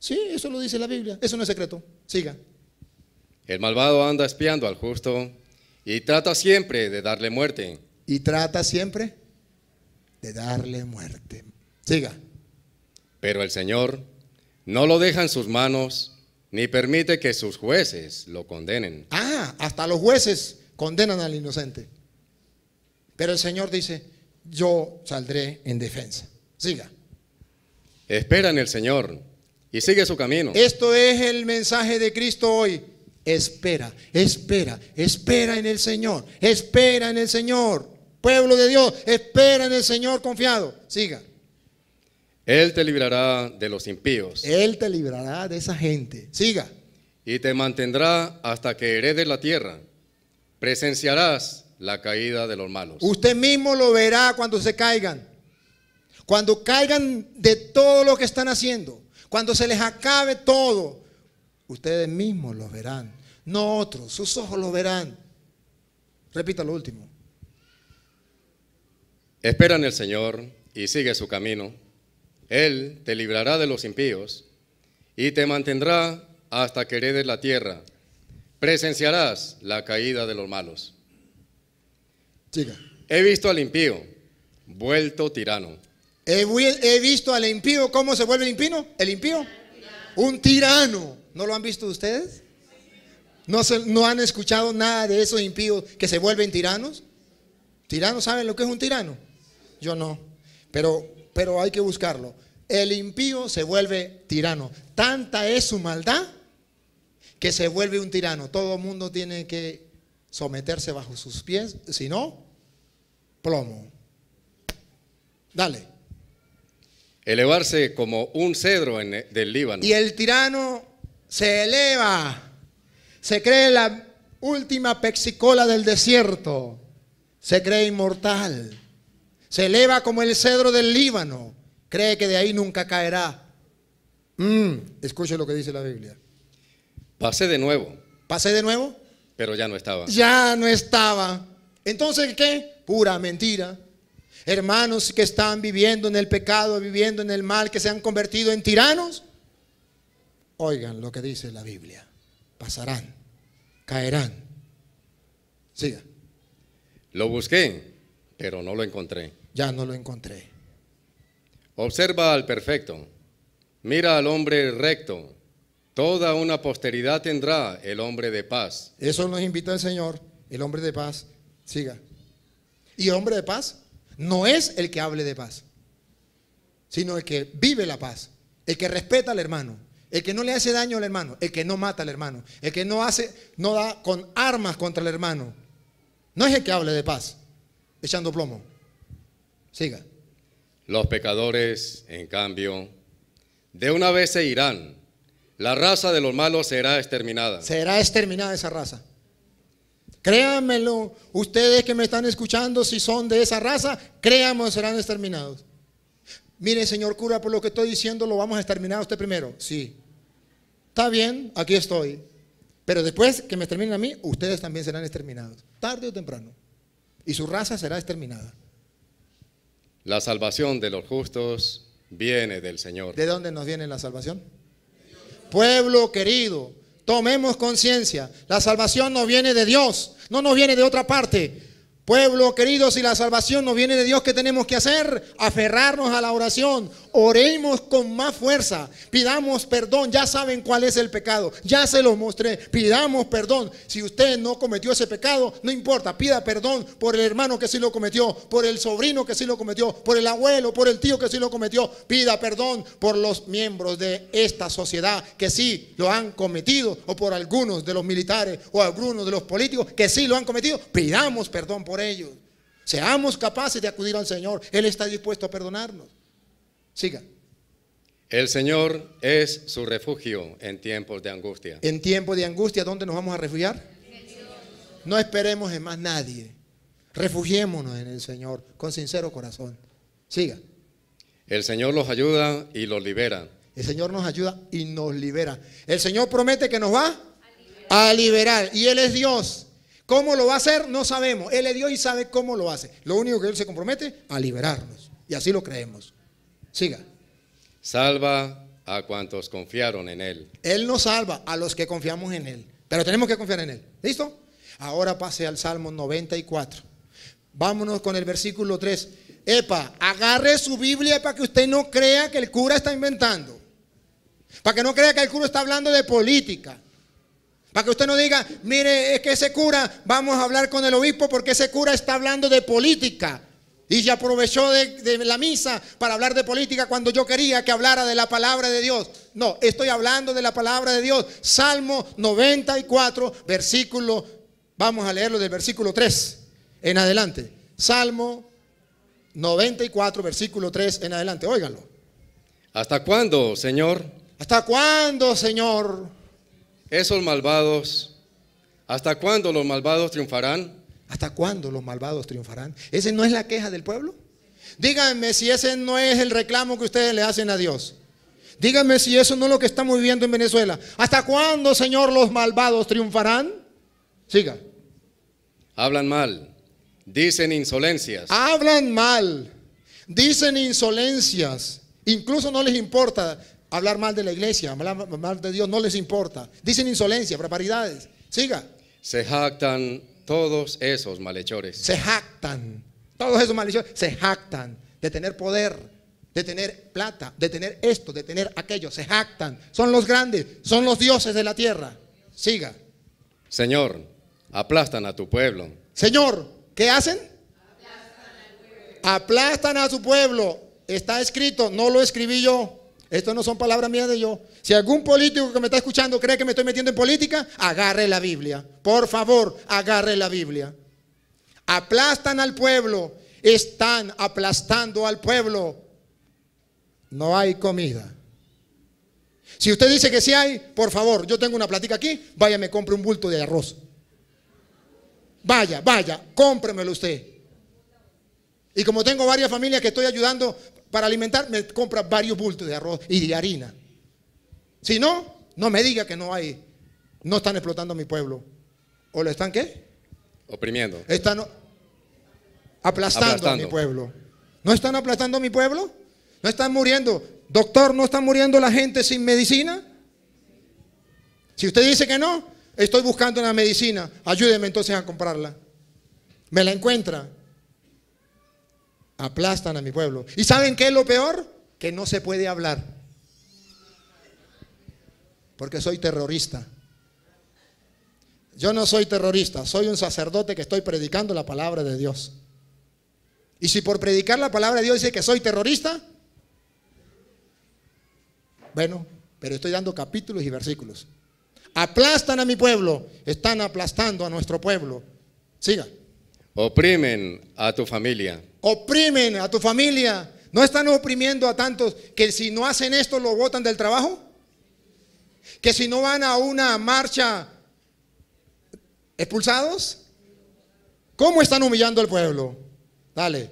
Sí, eso lo dice la Biblia. Eso no es secreto. Siga. El malvado anda espiando al justo y trata siempre de darle muerte. Y trata siempre de darle muerte. Siga. Pero el Señor no lo deja en sus manos ni permite que sus jueces lo condenen. Ah, hasta los jueces condenan al inocente. Pero el Señor dice, yo saldré en defensa. Siga. Espera en el Señor y sigue su camino. Esto es el mensaje de Cristo hoy. Espera, espera, espera en el Señor, espera en el Señor. Pueblo de Dios, espera en el Señor confiado. Siga. Él te librará de los impíos. Él te librará de esa gente. Siga. Y te mantendrá hasta que heredes la tierra. Presenciarás la caída de los malos. Usted mismo lo verá cuando se caigan. Cuando caigan de todo lo que están haciendo. Cuando se les acabe todo, ustedes mismos los verán, no otros, sus ojos los verán. Repita lo último. Espera en el Señor y sigue su camino. Él te librará de los impíos y te mantendrá hasta que heredes la tierra. Presenciarás la caída de los malos. Siga. He visto al impío, vuelto tirano He, visto al impío, ¿cómo se vuelve el impío? El impío. Un tirano. ¿No lo han visto ustedes? ¿No, ¿No han escuchado nada de esos impíos que se vuelven tiranos? ¿Tiranos saben lo que es un tirano? Yo no. Pero, pero hay que buscarlo. El impío se vuelve tirano. Tanta es su maldad que se vuelve un tirano. Todo el mundo tiene que someterse bajo sus pies, si no, plomo. Dale elevarse como un cedro en, del Líbano. Y el tirano se eleva, se cree la última pexicola del desierto, se cree inmortal, se eleva como el cedro del Líbano, cree que de ahí nunca caerá. Escucha mm, escuche lo que dice la Biblia. Pasé de nuevo. Pasé de nuevo. Pero ya no estaba. Ya no estaba. Entonces, ¿qué? Pura mentira. Hermanos que están viviendo en el pecado, viviendo en el mal, que se han convertido en tiranos. Oigan lo que dice la Biblia. Pasarán, caerán. Siga. Lo busqué, pero no lo encontré. Ya no lo encontré. Observa al perfecto. Mira al hombre recto. Toda una posteridad tendrá el hombre de paz. Eso nos invita el Señor, el hombre de paz. Siga. ¿Y hombre de paz? no es el que hable de paz, sino el que vive la paz, el que respeta al hermano, el que no le hace daño al hermano, el que no mata al hermano, el que no hace, no da con armas contra el hermano. No es el que hable de paz, echando plomo. Siga. Los pecadores, en cambio, de una vez se irán. La raza de los malos será exterminada. Será exterminada esa raza. Créanmelo, ustedes que me están escuchando, si son de esa raza, créanme, serán exterminados. Mire, señor cura, por lo que estoy diciendo, lo vamos a exterminar a usted primero. Sí. Está bien, aquí estoy. Pero después que me exterminen a mí, ustedes también serán exterminados, tarde o temprano. Y su raza será exterminada. La salvación de los justos viene del Señor. ¿De dónde nos viene la salvación? Pueblo querido, tomemos conciencia. La salvación no viene de Dios, no nos viene de otra parte. Pueblo querido, si la salvación no viene de Dios, ¿qué tenemos que hacer? Aferrarnos a la oración, oremos con más fuerza, pidamos perdón, ya saben cuál es el pecado, ya se lo mostré, pidamos perdón. Si usted no cometió ese pecado, no importa, pida perdón por el hermano que sí lo cometió, por el sobrino que sí lo cometió, por el abuelo, por el tío que sí lo cometió, pida perdón por los miembros de esta sociedad que sí lo han cometido, o por algunos de los militares o algunos de los políticos que sí lo han cometido, pidamos perdón por ellos. Seamos capaces de acudir al Señor. Él está dispuesto a perdonarnos. Siga. El Señor es su refugio en tiempos de angustia. En tiempos de angustia, ¿dónde nos vamos a refugiar? No esperemos en más nadie. Refugiémonos en el Señor con sincero corazón. Siga. El Señor los ayuda y los libera. El Señor nos ayuda y nos libera. El Señor promete que nos va a liberar. A liberar. Y Él es Dios. ¿Cómo lo va a hacer? No sabemos. Él es Dios y sabe cómo lo hace. Lo único que Él se compromete, a liberarnos. Y así lo creemos. Siga. Salva a cuantos confiaron en Él. Él nos salva a los que confiamos en Él. Pero tenemos que confiar en Él. ¿Listo? Ahora pase al Salmo 94. Vámonos con el versículo 3. Epa, agarre su Biblia para que usted no crea que el cura está inventando. Para que no crea que el cura está hablando de política. Para que usted no diga, mire, es que ese cura, vamos a hablar con el obispo porque ese cura está hablando de política. Y se aprovechó de, la misa para hablar de política cuando yo quería que hablara de la palabra de Dios. No, estoy hablando de la palabra de Dios. Salmo 94, versículo, vamos a leerlo del versículo 3 en adelante. Salmo 94, versículo 3 en adelante. Óiganlo. ¿Hasta cuándo, Señor? ¿Hasta cuándo, Señor? Esos malvados. ¿Hasta cuándo los malvados triunfarán? ¿Hasta cuándo los malvados triunfarán? ¿Esa no es la queja del pueblo? Díganme si ese no es el reclamo que ustedes le hacen a Dios. Díganme si eso no es lo que estamos viviendo en Venezuela. ¿Hasta cuándo, Señor, los malvados triunfarán? Siga. Hablan mal, dicen insolencias. Hablan mal, dicen insolencias. Incluso no les importa hablar mal de la iglesia, hablar mal de Dios, no les importa. Dicen insolencias, barbaridades. Siga. Se jactan todos esos malhechores. Se jactan. Todos esos malhechores se jactan de tener poder, de tener plata, de tener esto, de tener aquello. Se jactan. Son los grandes, son los dioses de la tierra. Siga. Señor, aplastan a tu pueblo. Señor, ¿qué hacen? Aplastan, aplastan a su pueblo. Está escrito, no lo escribí yo. Esto no son palabras mías de yo. Si algún político que me está escuchando cree que me estoy metiendo en política, agarre la Biblia. Por favor, agarre la Biblia. Aplastan al pueblo. Están aplastando al pueblo. No hay comida. Si usted dice que sí hay, por favor, yo tengo una platica aquí, vaya, me compre un bulto de arroz. Vaya, vaya, cómpremelo usted. Y como tengo varias familias que estoy ayudando para alimentar, me compra varios bultos de arroz y de harina. Si no, no me diga que no hay, no están explotando mi pueblo. ¿O lo están qué? Oprimiendo. Están aplastando, mi pueblo. ¿No están aplastando mi pueblo? ¿No están muriendo? Doctor, ¿no están muriendo la gente sin medicina? Si usted dice que no, estoy buscando una medicina, ayúdeme entonces a comprarla. Me la encuentra. Aplastan a mi pueblo. ¿Y saben qué es lo peor? Que no se puede hablar. Porque soy terrorista. Yo no soy terrorista, soy un sacerdote que estoy predicando la palabra de Dios. Y si por predicar la palabra de Dios dice que soy terrorista, bueno, pero estoy dando capítulos y versículos. Aplastan a mi pueblo, están aplastando a nuestro pueblo. Siga. Oprimen a tu familia. Oprimen a tu familia. ¿No están oprimiendo a tantos que si no hacen esto lo botan del trabajo? ¿Que si no van a una marcha expulsados? ¿Cómo están humillando al pueblo? Dale.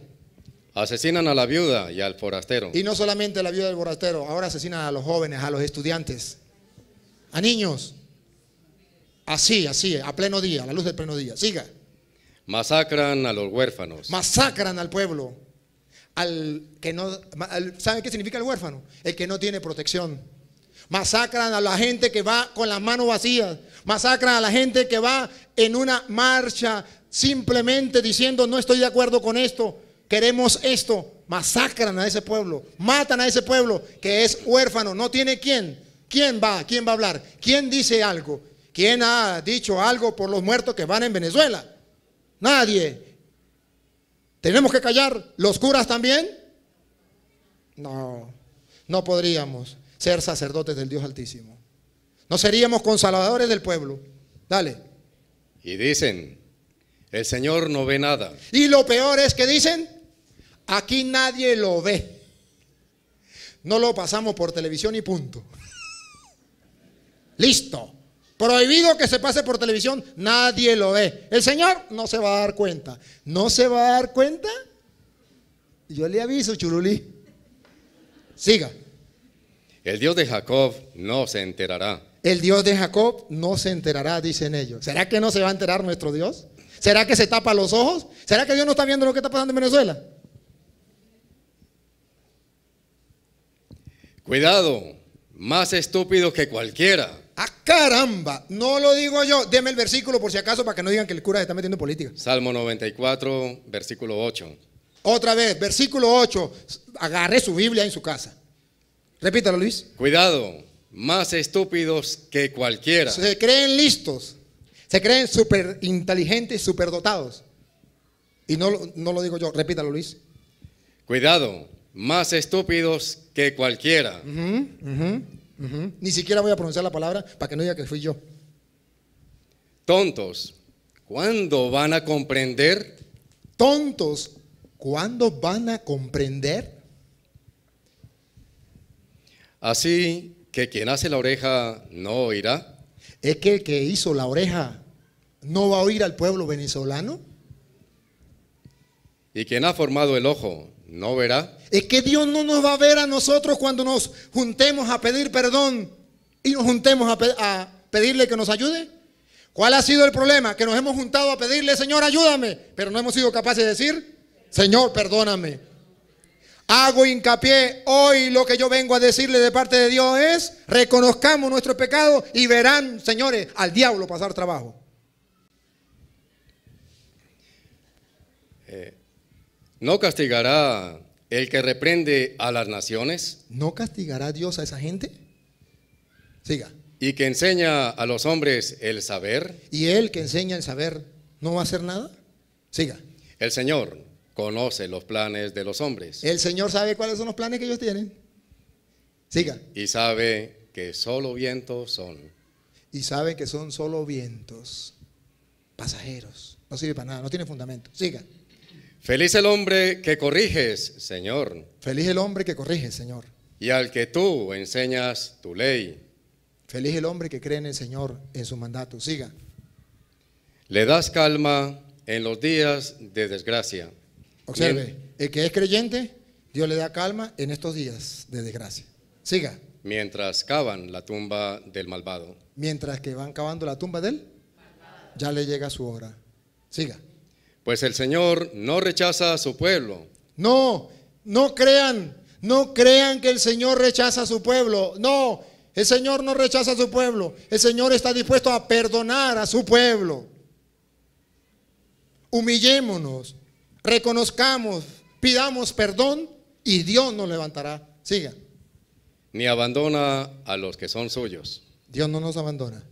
Asesinan a la viuda y al forastero. Y no solamente a la viuda y al forastero, ahora asesinan a los jóvenes, a los estudiantes, a niños. Así, así, a pleno día, a la luz del pleno día. Siga. Masacran a los huérfanos. Masacran al pueblo. Al que no, qué significa el huérfano? El que no tiene protección. Masacran a la gente que va con las manos vacías. Masacran a la gente que va en una marcha simplemente diciendo no estoy de acuerdo con esto, queremos esto. Masacran a ese pueblo, matan a ese pueblo que es huérfano, no tiene quién. ¿Quién va? ¿Quién va a hablar? ¿Quién dice algo? ¿Quién ha dicho algo por los muertos que van en Venezuela? Nadie. ¿Tenemos que callar? ¿Los curas también? No, no podríamos ser sacerdotes del Dios Altísimo. No seríamos consalvadores del pueblo. Dale. Y dicen, el Señor no ve nada. Y lo peor es que dicen, aquí nadie lo ve. No lo pasamos por televisión y punto. Listo. Prohibido que se pase por televisión, nadie lo ve. El Señor no se va a dar cuenta. ¿No se va a dar cuenta? Yo le aviso, Churulí. Siga. El Dios de Jacob no se enterará. El Dios de Jacob no se enterará, dicen ellos. ¿Será que no se va a enterar nuestro Dios? ¿Será que se tapa los ojos? ¿Será que Dios no está viendo lo que está pasando en Venezuela? Cuidado, más estúpido que cualquiera. Ah, caramba, no lo digo yo. Deme el versículo por si acaso para que no digan que el cura se está metiendo en política. Salmo 94, versículo 8. Otra vez, versículo 8. Agarre su Biblia en su casa. Repítalo, Luis. Cuidado, más estúpidos que cualquiera. Se creen listos. Se creen súper inteligentes, súper dotados. Y no, lo digo yo, repítalo Luis. Cuidado, más estúpidos que cualquiera. Ni siquiera voy a pronunciar la palabra para que no diga que fui yo. Tontos, ¿cuándo van a comprender? Tontos, ¿cuándo van a comprender? Así que quien hace la oreja no oirá. Es que el que hizo la oreja no va a oír al pueblo venezolano. Y quien ha formado el ojo no verá. Es que Dios no nos va a ver a nosotros cuando nos juntemos a pedir perdón y nos juntemos a, pedirle que nos ayude. ¿Cuál ha sido el problema? Que nos hemos juntado a pedirle, Señor, ayúdame, pero no hemos sido capaces de decir, Señor, perdóname. Hago hincapié, hoy lo que yo vengo a decirle de parte de Dios es, reconozcamos nuestro pecado y verán, señores, al diablo pasar trabajo. ¿No castigará el que reprende a las naciones? ¿No castigará Dios a esa gente? Siga. ¿Y que enseña a los hombres el saber? ¿Y él que enseña el saber no va a hacer nada? Siga. El Señor conoce los planes de los hombres. El Señor sabe cuáles son los planes que ellos tienen. Siga. Y sabe que solo vientos son. Y sabe que son solo vientos pasajeros. No sirve para nada, no tiene fundamento. Siga. Feliz el hombre que corriges, Señor. Feliz el hombre que corriges, Señor. Y al que tú enseñas tu ley. Feliz el hombre que cree en el Señor, en su mandato. Siga. Le das calma en los días de desgracia. Observe, el que es creyente, Dios le da calma en estos días de desgracia. Siga. Mientras cavan la tumba del malvado. Mientras que van cavando la tumba de él, ya le llega su hora. Siga. Pues el Señor no rechaza a su pueblo. No, no crean, no crean que el Señor rechaza a su pueblo. No, el Señor no rechaza a su pueblo. El Señor está dispuesto a perdonar a su pueblo. Humillémonos, reconozcamos, pidamos perdón y Dios nos levantará. Siga. Ni abandona a los que son suyos. Dios no nos abandona.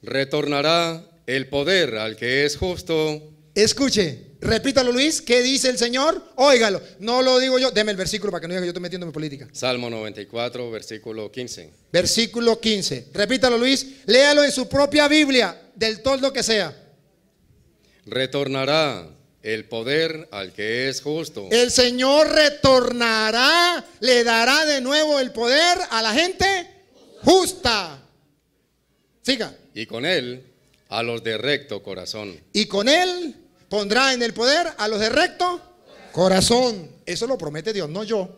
Retornará el poder al que es justo Escuche, repítalo Luis, ¿qué dice el Señor? Óigalo, no lo digo yo, deme el versículo para que no diga que yo estoy metiendo en política. Salmo 94, versículo 15. Versículo 15, repítalo Luis, léalo en su propia Biblia, del todo lo que sea. Retornará el poder al que es justo. El Señor retornará, le dará de nuevo el poder a la gente justa. Siga. Y con él a los de recto corazón. Y con él Pondrá en el poder a los de recto corazón. Eso lo promete Dios, no yo.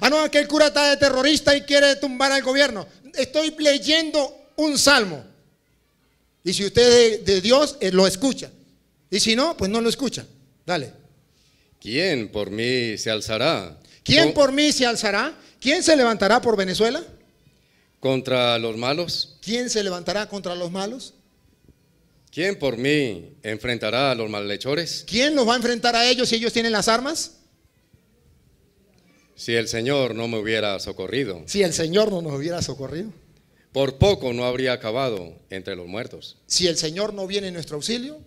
Ah, no, aquel cura está de terrorista y quiere tumbar al gobierno. Estoy leyendo un salmo. Y si usted es de, Dios, eh, lo escucha. Y si no, pues no lo escucha. Dale. ¿Quién por mí se alzará? ¿Quién por mí se alzará? ¿Quién se levantará por Venezuela? Contra los malos. ¿Quién se levantará contra los malos? ¿Quién por mí enfrentará a los malhechores? ¿Quién nos va a enfrentar a ellos si ellos tienen las armas? Si el Señor no me hubiera socorrido. Si el Señor no nos hubiera socorrido. Por poco no habría acabado entre los muertos. Si el Señor no viene en nuestro auxilio,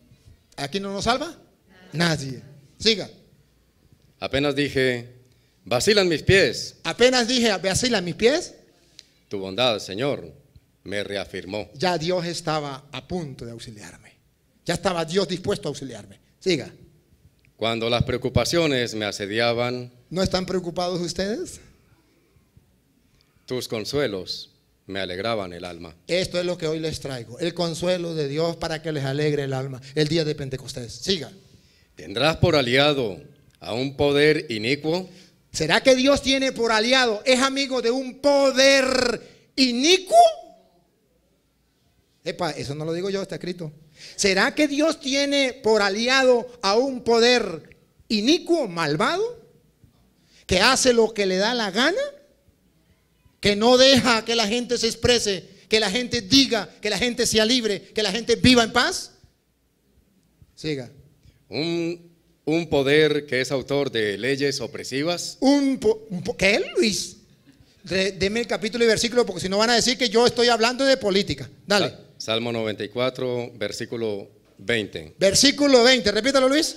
¿aquí no nos salva? Nadie. Siga. Apenas dije, vacilan mis pies. Apenas dije, vacilan mis pies. Tu bondad, Señor, me reafirmó. Ya Dios estaba a punto de auxiliarme. Ya estaba Dios dispuesto a auxiliarme. Siga. Cuando las preocupaciones me asediaban. ¿No están preocupados ustedes? Tus consuelos me alegraban el alma. Esto es lo que hoy les traigo, el consuelo de Dios para que les alegre el alma el día de Pentecostés. Siga. ¿Tendrás por aliado a un poder inicuo? ¿Será que Dios tiene por aliado, es amigo de un poder inicuo? eso no lo digo yo, está escrito. ¿Será que Dios tiene por aliado a un poder inicuo, malvado, que hace lo que le da la gana, que no deja que la gente se exprese, que la gente diga, que la gente sea libre, que la gente viva en paz? Siga. Un, poder que es autor de leyes opresivas. Un, ¿Qué, Luis? Deme el capítulo y versículo porque si no van a decir que yo estoy hablando de política. Dale. Ah, Salmo 94, versículo 20. Versículo 20, repítalo Luis.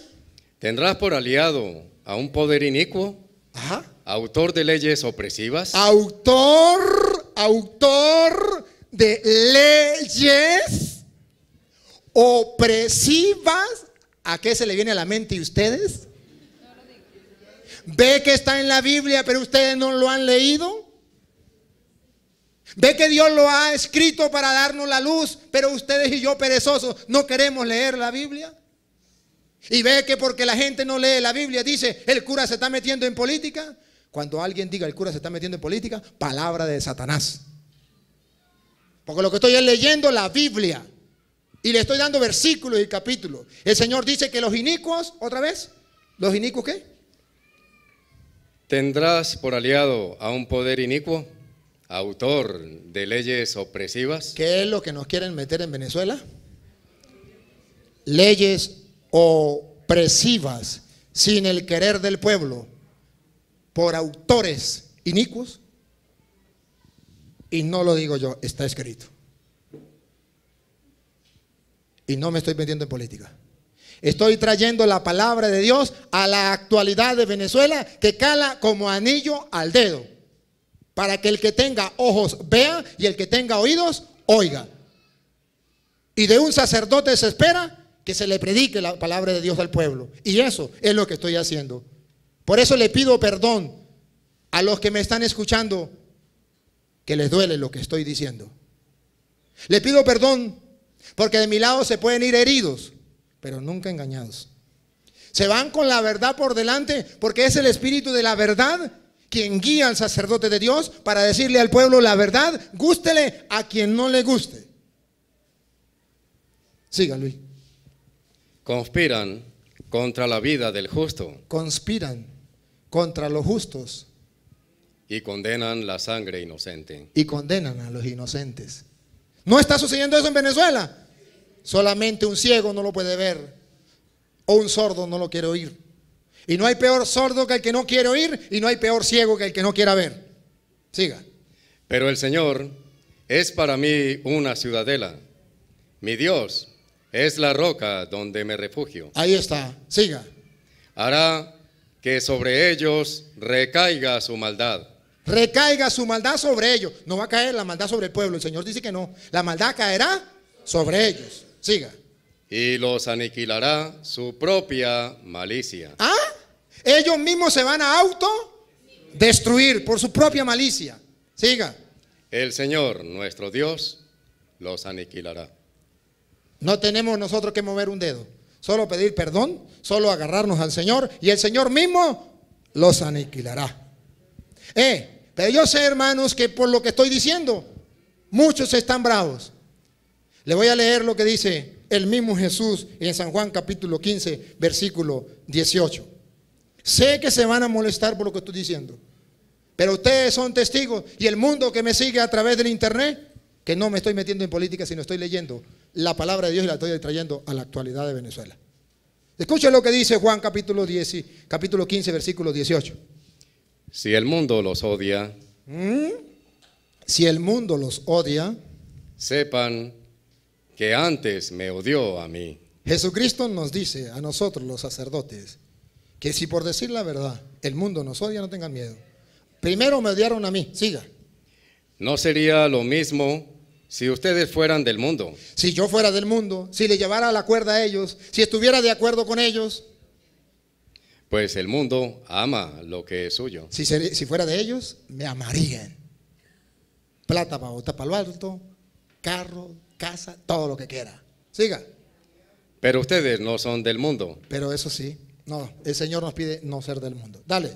Tendrás por aliado a un poder inicuo, autor de leyes opresivas. Autor, autor de leyes opresivas. ¿A qué se le viene a la mente ustedes? Ve que está en la Biblia, pero ustedes no lo han leído. Ve que Dios lo ha escrito para darnos la luz, pero ustedes y yo perezosos no queremos leer la Biblia. Y ve que porque la gente no lee la Biblia dice, el cura se está metiendo en política. Cuando alguien diga, el cura se está metiendo en política, palabra de Satanás. Porque lo que estoy es leyendo la Biblia. Y le estoy dando versículos y capítulos. El Señor dice que los inicuos, otra vez, los inicuos qué? ¿Tendrás por aliado a un poder inicuo? autor de leyes opresivas. ¿Qué es lo que nos quieren meter en Venezuela? Leyes opresivas, sin el querer del pueblo, por autores inicuos. Y no lo digo yo, está escrito. Y no me estoy metiendo en política. Estoy trayendo la palabra de Dios a la actualidad de Venezuela que cala como anillo al dedo para que el que tenga ojos vea y el que tenga oídos oiga. Y de un sacerdote se espera que se le predique la palabra de Dios al pueblo. Y eso es lo que estoy haciendo. Por eso le pido perdón a los que me están escuchando, que les duele lo que estoy diciendo. Le pido perdón porque de mi lado se pueden ir heridos, pero nunca engañados. Se van con la verdad por delante porque es el espíritu de la verdad quien guía al sacerdote de Dios para decirle al pueblo la verdad, gústele a quien no le guste. Siga, Conspiran contra la vida del justo. Conspiran contra los justos. Y condenan la sangre inocente. Y condenan a los inocentes. ¿No está sucediendo eso en Venezuela? Solamente un ciego no lo puede ver. O un sordo no lo quiere oír. Y no hay peor sordo que el que no quiere oír y no hay peor ciego que el que no quiera ver. Siga. Pero el Señor es para mí una ciudadela. Mi Dios es la roca donde me refugio. Ahí está. Siga. Hará que sobre ellos recaiga su maldad. Recaiga su maldad sobre ellos. No va a caer la maldad sobre el pueblo. El Señor dice que no. La maldad caerá sobre ellos. Siga. Y los aniquilará su propia malicia. ¿Ah? Ellos mismos se van a auto destruir por su propia malicia. Siga. El Señor, nuestro Dios, los aniquilará. No tenemos nosotros que mover un dedo, solo pedir perdón, solo agarrarnos al Señor y el Señor mismo los aniquilará. Eh, pero yo sé, hermanos, que por lo que estoy diciendo, muchos están bravos. Le voy a leer lo que dice el mismo Jesús en San Juan capítulo 15, versículo 18. Sé que se van a molestar por lo que estoy diciendo. Pero ustedes son testigos y el mundo que me sigue a través del Internet, que no me estoy metiendo en política, sino estoy leyendo la palabra de Dios y la estoy trayendo a la actualidad de Venezuela. Escuchen lo que dice Juan capítulo, 10, capítulo 15, versículo 18. Si el mundo los odia, ¿Mm? si el mundo los odia, sepan que antes me odió a mí. Jesucristo nos dice a nosotros los sacerdotes, que si por decir la verdad el mundo nos odia, no tengan miedo. Primero me odiaron a mí, siga. No sería lo mismo si ustedes fueran del mundo. Si yo fuera del mundo, si le llevara la cuerda a ellos, si estuviera de acuerdo con ellos. Pues el mundo ama lo que es suyo. Si, si fuera de ellos, me amarían. Plata para botar para alto, carro, casa, todo lo que quiera. Siga. Pero ustedes no son del mundo. Pero eso sí. No, el Señor nos pide no ser del mundo. Dale.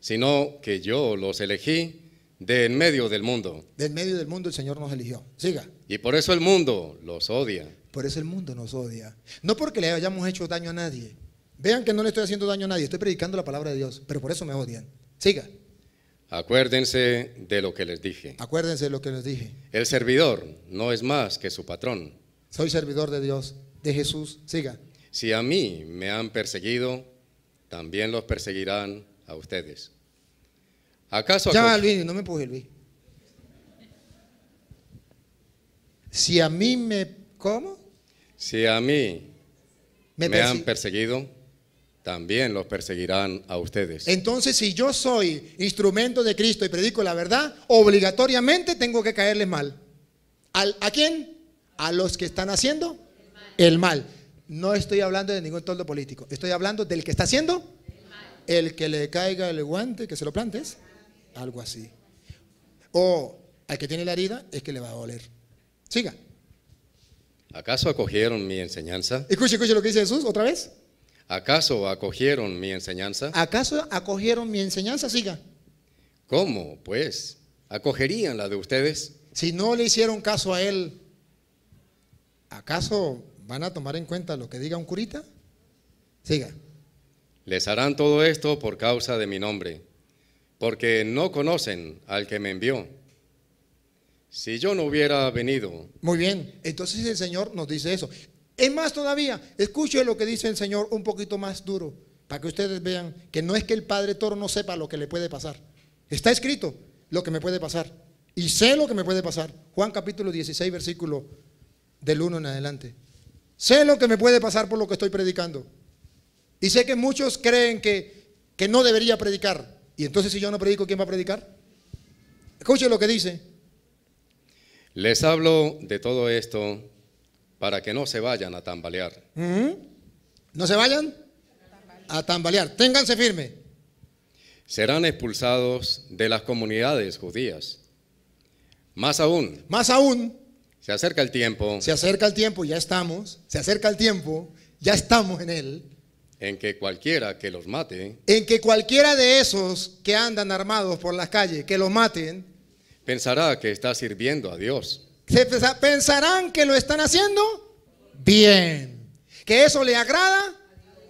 Sino que yo los elegí de en medio del mundo. en medio del mundo el Señor nos eligió. Siga. Y por eso el mundo los odia. Por eso el mundo nos odia. No porque le hayamos hecho daño a nadie. Vean que no le estoy haciendo daño a nadie, estoy predicando la palabra de Dios, pero por eso me odian. Siga. Acuérdense de lo que les dije. Acuérdense de lo que les dije. El servidor no es más que su patrón. Soy servidor de Dios, de Jesús. Siga. Si a mí me han perseguido, también los perseguirán a ustedes. ¿Acaso Ya, Luis, no me puse Luis. Si a mí me ¿cómo? Si a mí me, han perseguido, también los perseguirán a ustedes. Entonces, si yo soy instrumento de Cristo y predico la verdad, obligatoriamente tengo que caerles mal. ¿A quién? A los que están haciendo El mal no estoy hablando de ningún toldo político. Estoy hablando del que está haciendo el que le caiga el guante, que se lo plantes, algo así. O al que tiene la herida es que le va a doler. Siga. ¿Acaso acogieron mi enseñanza? Escuche, escuche lo que dice Jesús otra vez. ¿Acaso acogieron mi enseñanza? ¿Acaso acogieron mi enseñanza? Siga. ¿Cómo, pues? ¿Acogerían la de ustedes? Si no le hicieron caso a él, ¿acaso ¿Van a tomar en cuenta lo que diga un curita? Siga. Les harán todo esto por causa de mi nombre, porque no conocen al que me envió. Si yo no hubiera venido. Muy bien, entonces el Señor nos dice eso. Es más todavía, escuche lo que dice el Señor un poquito más duro, para que ustedes vean que no es que el Padre Toro no sepa lo que le puede pasar. Está escrito lo que me puede pasar. Y sé lo que me puede pasar. Juan capítulo 16, versículo del 1 en adelante. Sé lo que me puede pasar por lo que estoy predicando. Y sé que muchos creen que, que no debería predicar. Y entonces si yo no predico, ¿quién va a predicar? Escuche lo que dice. Les hablo de todo esto para que no se vayan a tambalear. ¿No se vayan? A tambalear. Ténganse firme. Serán expulsados de las comunidades judías. Más aún. Más aún. Se acerca el tiempo. Se acerca el tiempo, ya estamos. Se acerca el tiempo, ya estamos en él. En que cualquiera que los mate. En que cualquiera de esos que andan armados por las calles, que los maten. Pensará que está sirviendo a Dios. Se pensarán que lo están haciendo bien. Que eso le agrada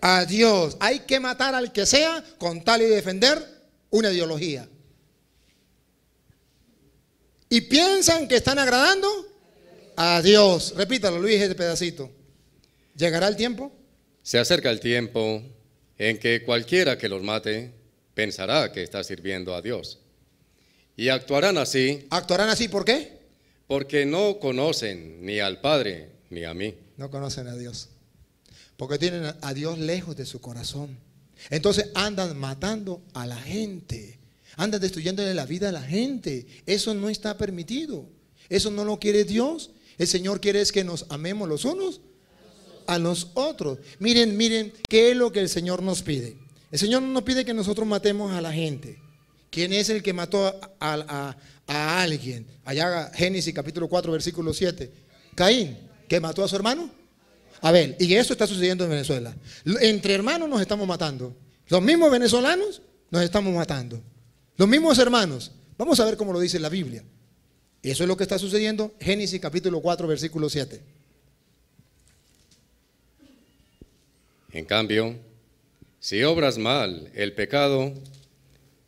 a Dios. Hay que matar al que sea con tal y defender una ideología. Y piensan que están agradando a Dios. Repítalo, Luis, este pedacito. ¿Llegará el tiempo? Se acerca el tiempo en que cualquiera que los mate pensará que está sirviendo a Dios. Y actuarán así. ¿Actuarán así por qué? Porque no conocen ni al Padre ni a mí. No conocen a Dios. Porque tienen a Dios lejos de su corazón. Entonces andan matando a la gente. Andan destruyéndole la vida a la gente. Eso no está permitido. Eso no lo quiere Dios. El Señor quiere es que nos amemos los unos a los otros. Miren, miren, ¿qué es lo que el Señor nos pide? El Señor no nos pide que nosotros matemos a la gente. ¿Quién es el que mató a, alguien? Allá Génesis capítulo 4, versículo 7. Caín, que mató a su hermano. A ver, y eso está sucediendo en Venezuela. Entre hermanos nos estamos matando. Los mismos venezolanos nos estamos matando. Los mismos hermanos. Vamos a ver cómo lo dice la Biblia. Y Eso es lo que está sucediendo. Génesis capítulo 4, versículo 7. En cambio, si obras mal, el pecado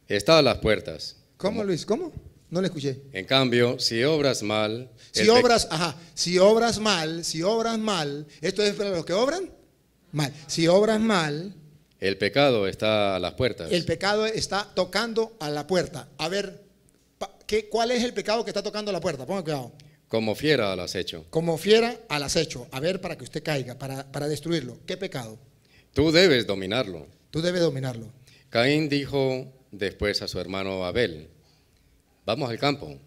está a las puertas. ¿Cómo, Luis? ¿Cómo? No le escuché. En cambio, si obras mal. Si obras, ajá, si obras mal, si obras mal, esto es para los que obran mal. Si obras mal. El pecado está a las puertas. El pecado está tocando a la puerta. A ver, ¿Qué, ¿Cuál es el pecado que está tocando la puerta? Ponga cuidado. Como fiera al acecho. Como fiera al acecho. A ver, para que usted caiga, para, para destruirlo. ¿Qué pecado? Tú debes dominarlo. Tú debes dominarlo. Caín dijo después a su hermano Abel, vamos al campo.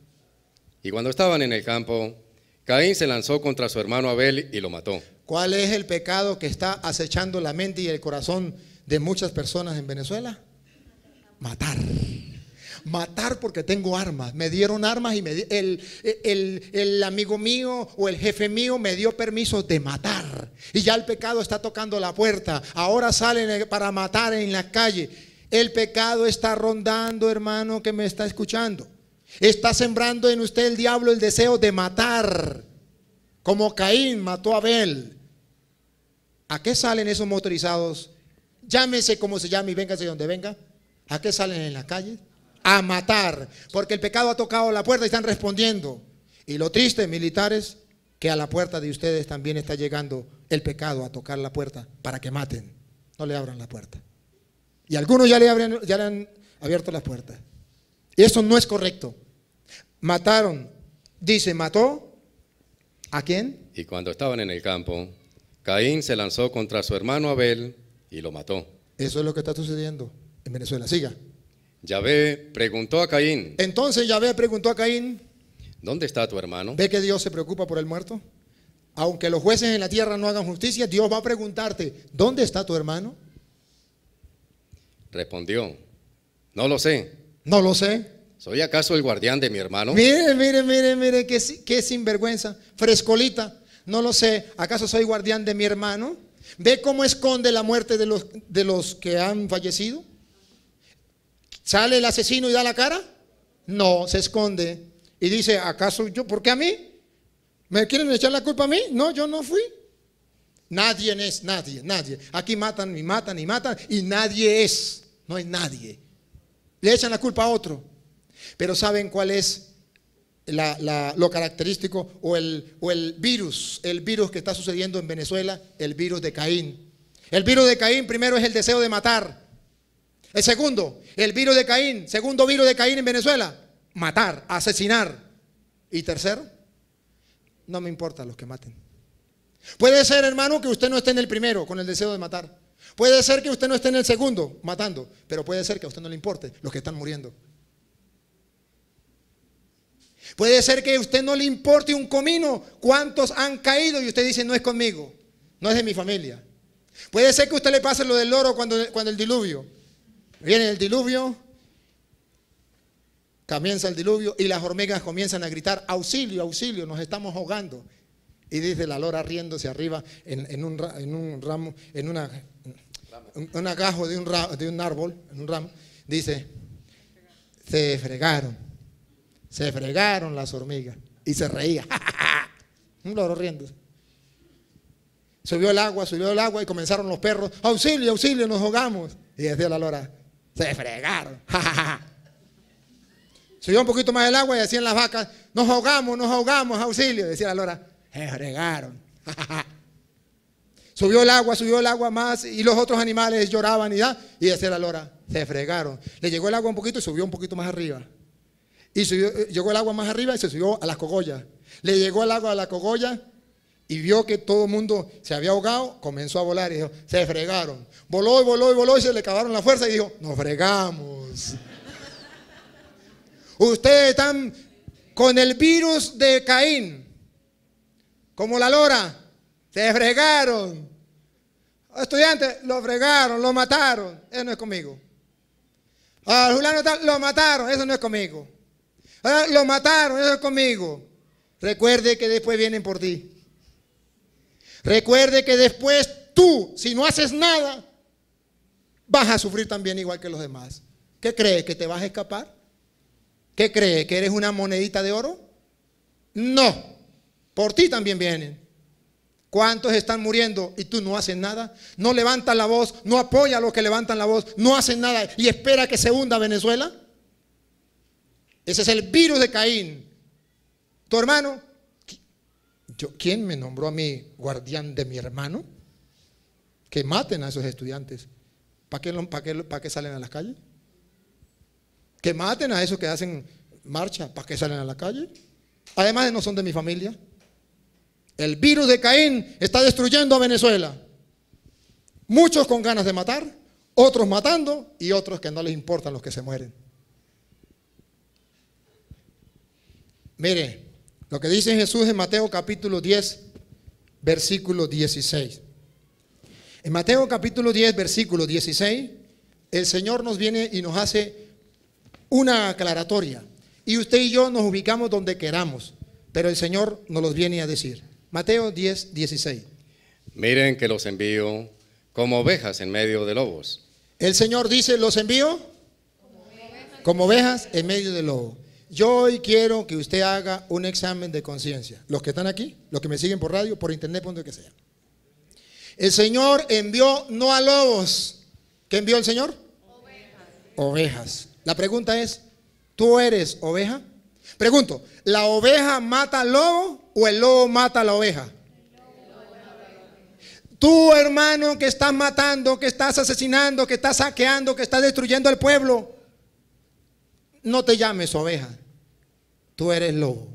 Y cuando estaban en el campo, Caín se lanzó contra su hermano Abel y lo mató. ¿Cuál es el pecado que está acechando la mente y el corazón de muchas personas en Venezuela? Matar matar porque tengo armas. Me dieron armas y me el, el, el amigo mío o el jefe mío me dio permiso de matar. Y ya el pecado está tocando la puerta. Ahora salen eh, para matar en la calle. El pecado está rondando, hermano, que me está escuchando. Está sembrando en usted el diablo el deseo de matar, como Caín mató a Abel. ¿A qué salen esos motorizados? Llámese como se llame y véngase donde venga. ¿A qué salen en la calle? a matar, porque el pecado ha tocado la puerta y están respondiendo. Y lo triste, militares, que a la puerta de ustedes también está llegando el pecado a tocar la puerta para que maten. No le abran la puerta. Y algunos ya le, abren, ya han abierto las puertas. Y eso no es correcto. Mataron, dice, mató a quién. Y cuando estaban en el campo, Caín se lanzó contra su hermano Abel y lo mató. Eso es lo que está sucediendo en Venezuela. Siga. Yahvé preguntó a Caín, Entonces Yahvé preguntó a Caín, ¿dónde está tu hermano? ¿ve que Dios se preocupa por el muerto? Aunque los jueces en la tierra no hagan justicia, Dios va a preguntarte, ¿dónde está tu hermano? Respondió, no lo sé. No lo sé. ¿Soy acaso el guardián de mi hermano? Mire, mire, mire, mire, qué, sinvergüenza. Frescolita, no lo sé. ¿Acaso soy guardián de mi hermano? ¿Ve cómo esconde la muerte de los, de los que han fallecido? ¿Sale el asesino y da la cara? No, se esconde. Y dice, ¿acaso yo? ¿Por qué a mí? ¿Me quieren echar la culpa a mí? No, yo no fui. Nadie es, nadie, nadie. Aquí matan y matan y matan y nadie es. No hay nadie. Le echan la culpa a otro. Pero ¿saben cuál es lo característico o el, o el virus, el virus que está sucediendo en Venezuela, el virus de Caín. El virus de Caín primero es el deseo de matar. El segundo, el virus de Caín. Segundo virus de Caín en Venezuela, matar, asesinar. Y tercero, no me importa los que maten. Puede ser, hermano, que usted no esté en el primero con el deseo de matar. Puede ser que usted no esté en el segundo matando, pero puede ser que a usted no le importe los que están muriendo. Puede ser que a usted no le importe un comino cuántos han caído y usted dice, no es conmigo, no es de mi familia. Puede ser que a usted le pase lo del loro cuando, cuando el diluvio. Viene el diluvio, comienza el diluvio y las hormigas comienzan a gritar, auxilio, auxilio, nos estamos ahogando. Y dice la lora riéndose arriba en, un, ramo, en una, un, agajo de un, de un árbol, en un ramo, dice, se fregaron, se fregaron las hormigas. Y se reía, un loro riéndose. Subió el agua, subió el agua y comenzaron los perros, auxilio, auxilio, nos ahogamos. Y decía la lora, se fregaron. Subió un poquito más el agua y decían las vacas, nos ahogamos, nos ahogamos, auxilio. Decía la lora, se fregaron. subió el agua, subió el agua más y los otros animales lloraban y ya. Y decía la lora, se fregaron. Le llegó el agua un poquito y subió un poquito más arriba. Y subió, eh, llegó el agua más arriba y se subió a las cogollas. Le llegó el agua a la cogolla y vio que todo el mundo se había ahogado, comenzó a volar y dijo, se fregaron. Voló y voló y voló y se le acabaron la fuerza y dijo, nos fregamos. Ustedes están con el virus de Caín, como la lora, se fregaron. Estudiantes, lo fregaron, lo mataron, eso no es conmigo. A ah, Julián, lo mataron, eso no es conmigo. Ah, lo mataron, eso es conmigo. Recuerde que después vienen por ti. Recuerde que después tú, si no haces nada, vas a sufrir también igual que los demás. ¿Qué crees? ¿Que te vas a escapar? ¿Qué cree ¿Que eres una monedita de oro? No, por ti también vienen. ¿Cuántos están muriendo y tú no haces nada? No levantas la voz, no apoya a los que levantan la voz, no haces nada y espera que se hunda Venezuela. Ese es el virus de Caín. Tu hermano ¿Quién me nombró a mí guardián de mi hermano? Que maten a esos estudiantes. ¿Para qué, para qué salen a las calles? Que maten a esos que hacen marcha. ¿Para qué salen a la calle? Además, no son de mi familia. El virus de Caín está destruyendo a Venezuela. Muchos con ganas de matar, otros matando y otros que no les importan los que se mueren. Mire, lo que dice Jesús en Mateo capítulo 10, versículo 16. En Mateo capítulo 10, versículo 16, el Señor nos viene y nos hace una aclaratoria. Y usted y yo nos ubicamos donde queramos, pero el Señor nos los viene a decir. Mateo 10, 16. Miren que los envío como ovejas en medio de lobos. El Señor dice, los envío como ovejas, como ovejas en medio de lobos. Yo hoy quiero que usted haga un examen de conciencia. Los que están aquí, los que me siguen por radio, por internet, por donde que sea. El Señor envió no a lobos. ¿Qué envió el Señor? Ovejas. Ovejas. La pregunta es, ¿tú eres oveja? Pregunto, ¿la oveja mata al lobo o el lobo mata a la oveja? Tú, hermano, que estás matando, que estás asesinando, que estás saqueando, que estás destruyendo al pueblo, no te llames oveja tú eres lobo.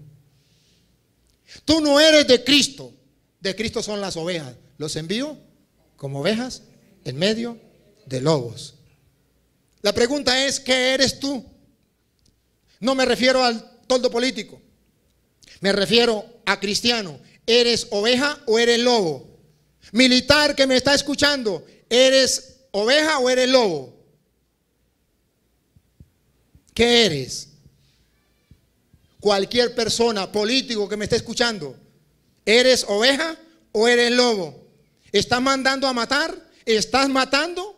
Tú no eres de Cristo. De Cristo son las ovejas. Los envío como ovejas en medio de lobos. La pregunta es, ¿qué eres tú? No me refiero al toldo político. Me refiero a cristiano. ¿Eres oveja o eres lobo? Militar que me está escuchando, ¿eres oveja o eres lobo? ¿Qué eres? cualquier persona, político que me esté escuchando, ¿eres oveja o eres lobo? ¿Estás mandando a matar? ¿Estás matando?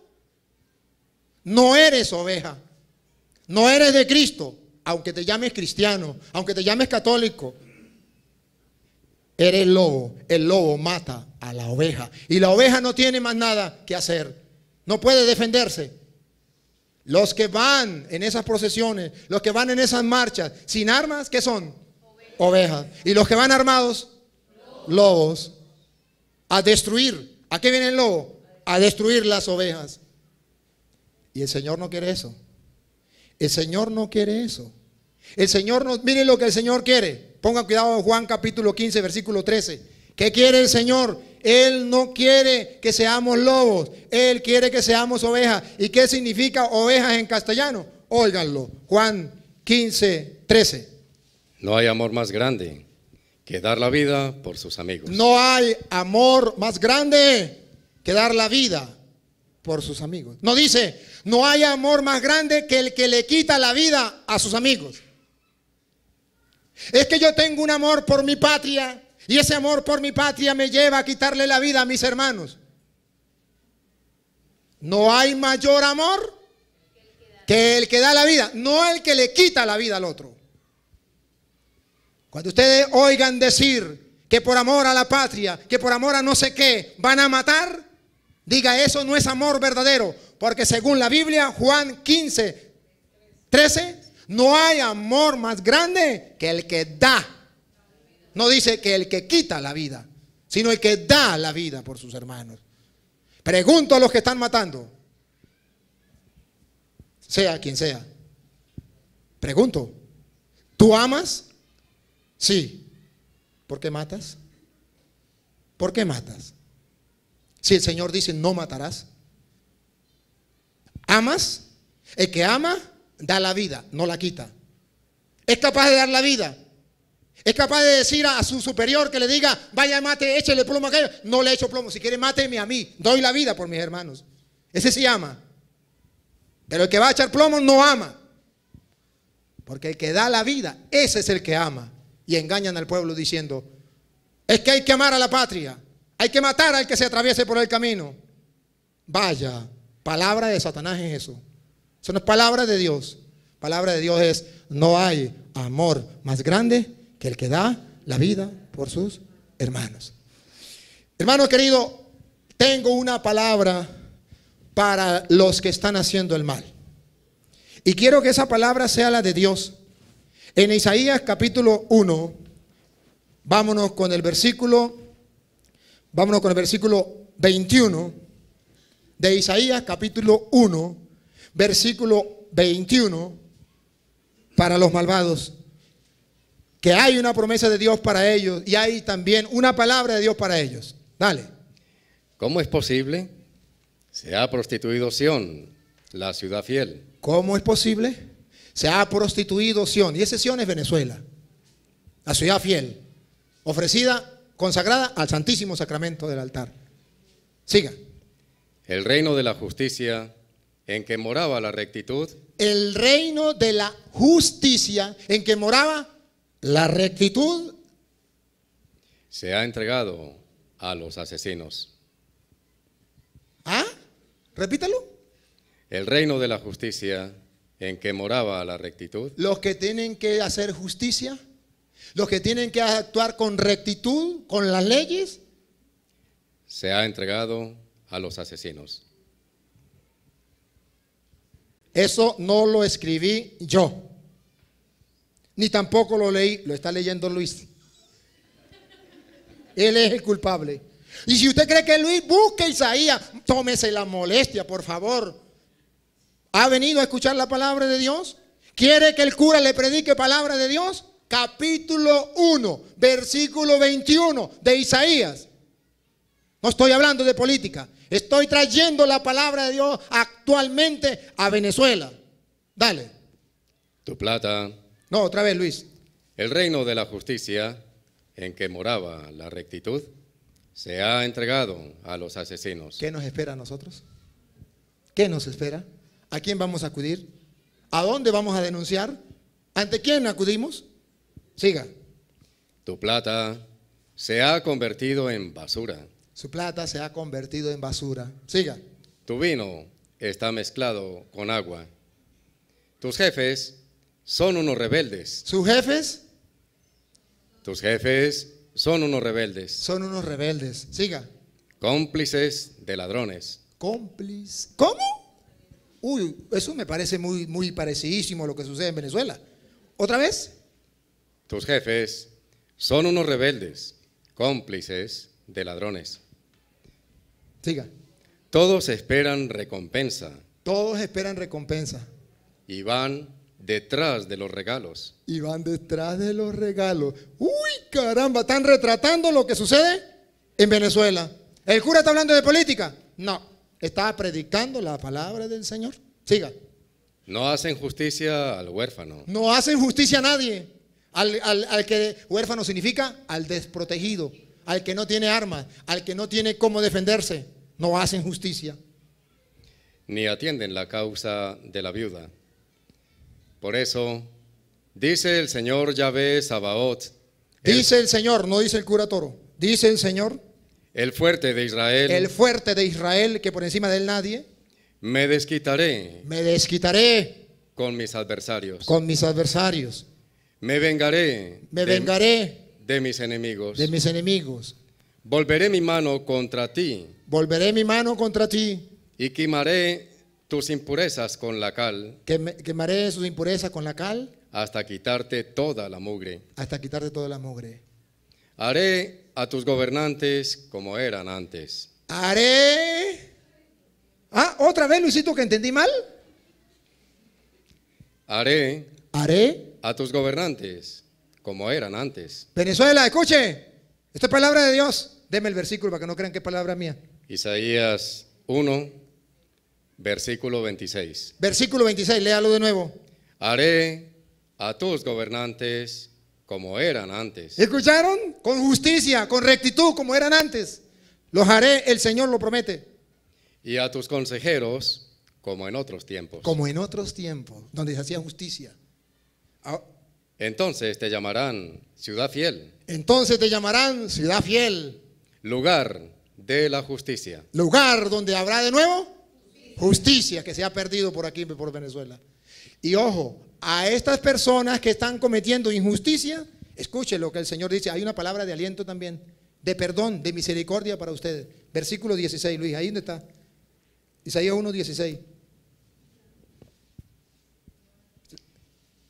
No eres oveja. No eres de Cristo, aunque te llames cristiano, aunque te llames católico. Eres lobo. El lobo mata a la oveja. Y la oveja no tiene más nada que hacer. No puede defenderse. Los que van en esas procesiones, los que van en esas marchas sin armas, ¿qué son? Ovejas. Y los que van armados, lobos. A destruir. ¿A qué viene el lobo? A destruir las ovejas. Y el Señor no quiere eso. El Señor no quiere eso. El Señor no, miren lo que el Señor quiere. Pongan cuidado Juan capítulo 15, versículo 13. ¿Qué quiere el Señor? Él no quiere que seamos lobos, Él quiere que seamos ovejas. ¿Y qué significa ovejas en castellano? Óiganlo, Juan 15, 13. No hay amor más grande que dar la vida por sus amigos. No hay amor más grande que dar la vida por sus amigos. No dice, no hay amor más grande que el que le quita la vida a sus amigos. Es que yo tengo un amor por mi patria, y ese amor por mi patria me lleva a quitarle la vida a mis hermanos. No hay mayor amor que el que da la vida, no el que le quita la vida al otro. Cuando ustedes oigan decir que por amor a la patria, que por amor a no sé qué, van a matar, diga eso no es amor verdadero, porque según la Biblia, Juan 15, 13, no hay amor más grande que el que da no dice que el que quita la vida, sino el que da la vida por sus hermanos. Pregunto a los que están matando, sea quien sea. Pregunto, ¿tú amas? Sí. ¿Por qué matas? ¿Por qué matas? Si el Señor dice no matarás. ¿Amas? El que ama da la vida, no la quita. Es capaz de dar la vida, es capaz de decir a su superior que le diga, vaya mate, échale plomo a aquello. No le echo plomo, si quiere máteme a mí, doy la vida por mis hermanos. Ese sí ama. Pero el que va a echar plomo no ama. Porque el que da la vida, ese es el que ama. Y engañan al pueblo diciendo, es que hay que amar a la patria, hay que matar al que se atraviese por el camino. Vaya, palabra de Satanás es eso. Eso no es palabra de Dios. Palabra de Dios es, no hay amor más grande que el que da la vida por sus hermanos. Hermano querido, tengo una palabra para los que están haciendo el mal. Y quiero que esa palabra sea la de Dios. En Isaías capítulo 1, vámonos con el versículo, vámonos con el versículo 21 de Isaías capítulo 1, versículo 21 para los malvados que hay una promesa de Dios para ellos y hay también una palabra de Dios para ellos. Dale. ¿Cómo es posible? Se ha prostituido Sion, la ciudad fiel. ¿Cómo es posible? Se ha prostituido Sion, Y ese Sion es Venezuela, la ciudad fiel, ofrecida, consagrada al Santísimo Sacramento del altar. Siga. El reino de la justicia en que moraba la rectitud. El reino de la justicia en que moraba la rectitud se ha entregado a los asesinos. ¿Ah? Repítalo. El reino de la justicia en que moraba la rectitud. Los que tienen que hacer justicia, los que tienen que actuar con rectitud, con las leyes. Se ha entregado a los asesinos. Eso no lo escribí yo ni tampoco lo leí, lo está leyendo Luis. Él es el culpable. Y si usted cree que Luis busque Isaías, tómese la molestia, por favor. ¿Ha venido a escuchar la palabra de Dios? ¿Quiere que el cura le predique palabra de Dios? Capítulo 1, versículo 21 de Isaías. No estoy hablando de política. Estoy trayendo la palabra de Dios actualmente a Venezuela. Dale. Tu plata no, otra vez, Luis. El reino de la justicia en que moraba la rectitud se ha entregado a los asesinos. ¿Qué nos espera a nosotros? ¿Qué nos espera? ¿A quién vamos a acudir? ¿A dónde vamos a denunciar? ¿Ante quién acudimos? Siga. Tu plata se ha convertido en basura. Su plata se ha convertido en basura. Siga. Tu vino está mezclado con agua. Tus jefes son unos rebeldes. Sus jefes Tus jefes son unos rebeldes, son unos rebeldes. Siga. cómplices de ladrones. ¿Cómplices? ¿Cómo? Uy, eso me parece muy, muy parecidísimo a lo que sucede en Venezuela. ¿Otra vez? Tus jefes son unos rebeldes, cómplices de ladrones. Siga. Todos esperan recompensa Todos esperan recompensa y van Detrás de los regalos. Y van detrás de los regalos. Uy, caramba, están retratando lo que sucede en Venezuela. ¿El cura está hablando de política? No, está predicando la palabra del Señor. Siga. No hacen justicia al huérfano. No hacen justicia a nadie. Al, al, que huérfano significa al desprotegido, al que no tiene armas, al que no tiene cómo defenderse. No hacen justicia. Ni atienden la causa de la viuda. Por eso, dice el Señor Yahvé Sabaoth. Dice el, Señor, no dice el cura Dice el Señor. El fuerte de Israel. El fuerte de Israel, que por encima de él nadie. Me desquitaré. Me desquitaré. Con mis adversarios. Con mis adversarios. Me vengaré. Me vengaré. De mis enemigos. De mis enemigos. Volveré mi mano contra ti. Volveré mi mano contra ti. Y quemaré tus impurezas con la cal. quemaré sus impurezas con la cal. Hasta quitarte toda la mugre. Hasta quitarte toda la mugre. Haré a tus gobernantes como eran antes. Haré. Ah, otra vez, Luisito, que entendí mal. Haré. Haré. A tus gobernantes como eran antes. Venezuela, escuche. Esta es palabra de Dios. Deme el versículo para que no crean que es palabra mía. Isaías 1. Versículo 26. Versículo 26, léalo de nuevo. Haré a tus gobernantes como eran antes. ¿Escucharon? Con justicia, con rectitud, como eran antes. Los haré, el Señor lo promete. Y a tus consejeros como en otros tiempos. Como en otros tiempos, donde se hacía justicia. Ah. Entonces te llamarán ciudad fiel. Entonces te llamarán ciudad fiel. Lugar de la justicia. Lugar donde habrá de nuevo justicia que se ha perdido por aquí, por Venezuela. Y ojo, a estas personas que están cometiendo injusticia, escuche lo que el Señor dice, hay una palabra de aliento también, de perdón, de misericordia para ustedes. Versículo 16, Luis, ahí dónde está. Isaías 1, 16.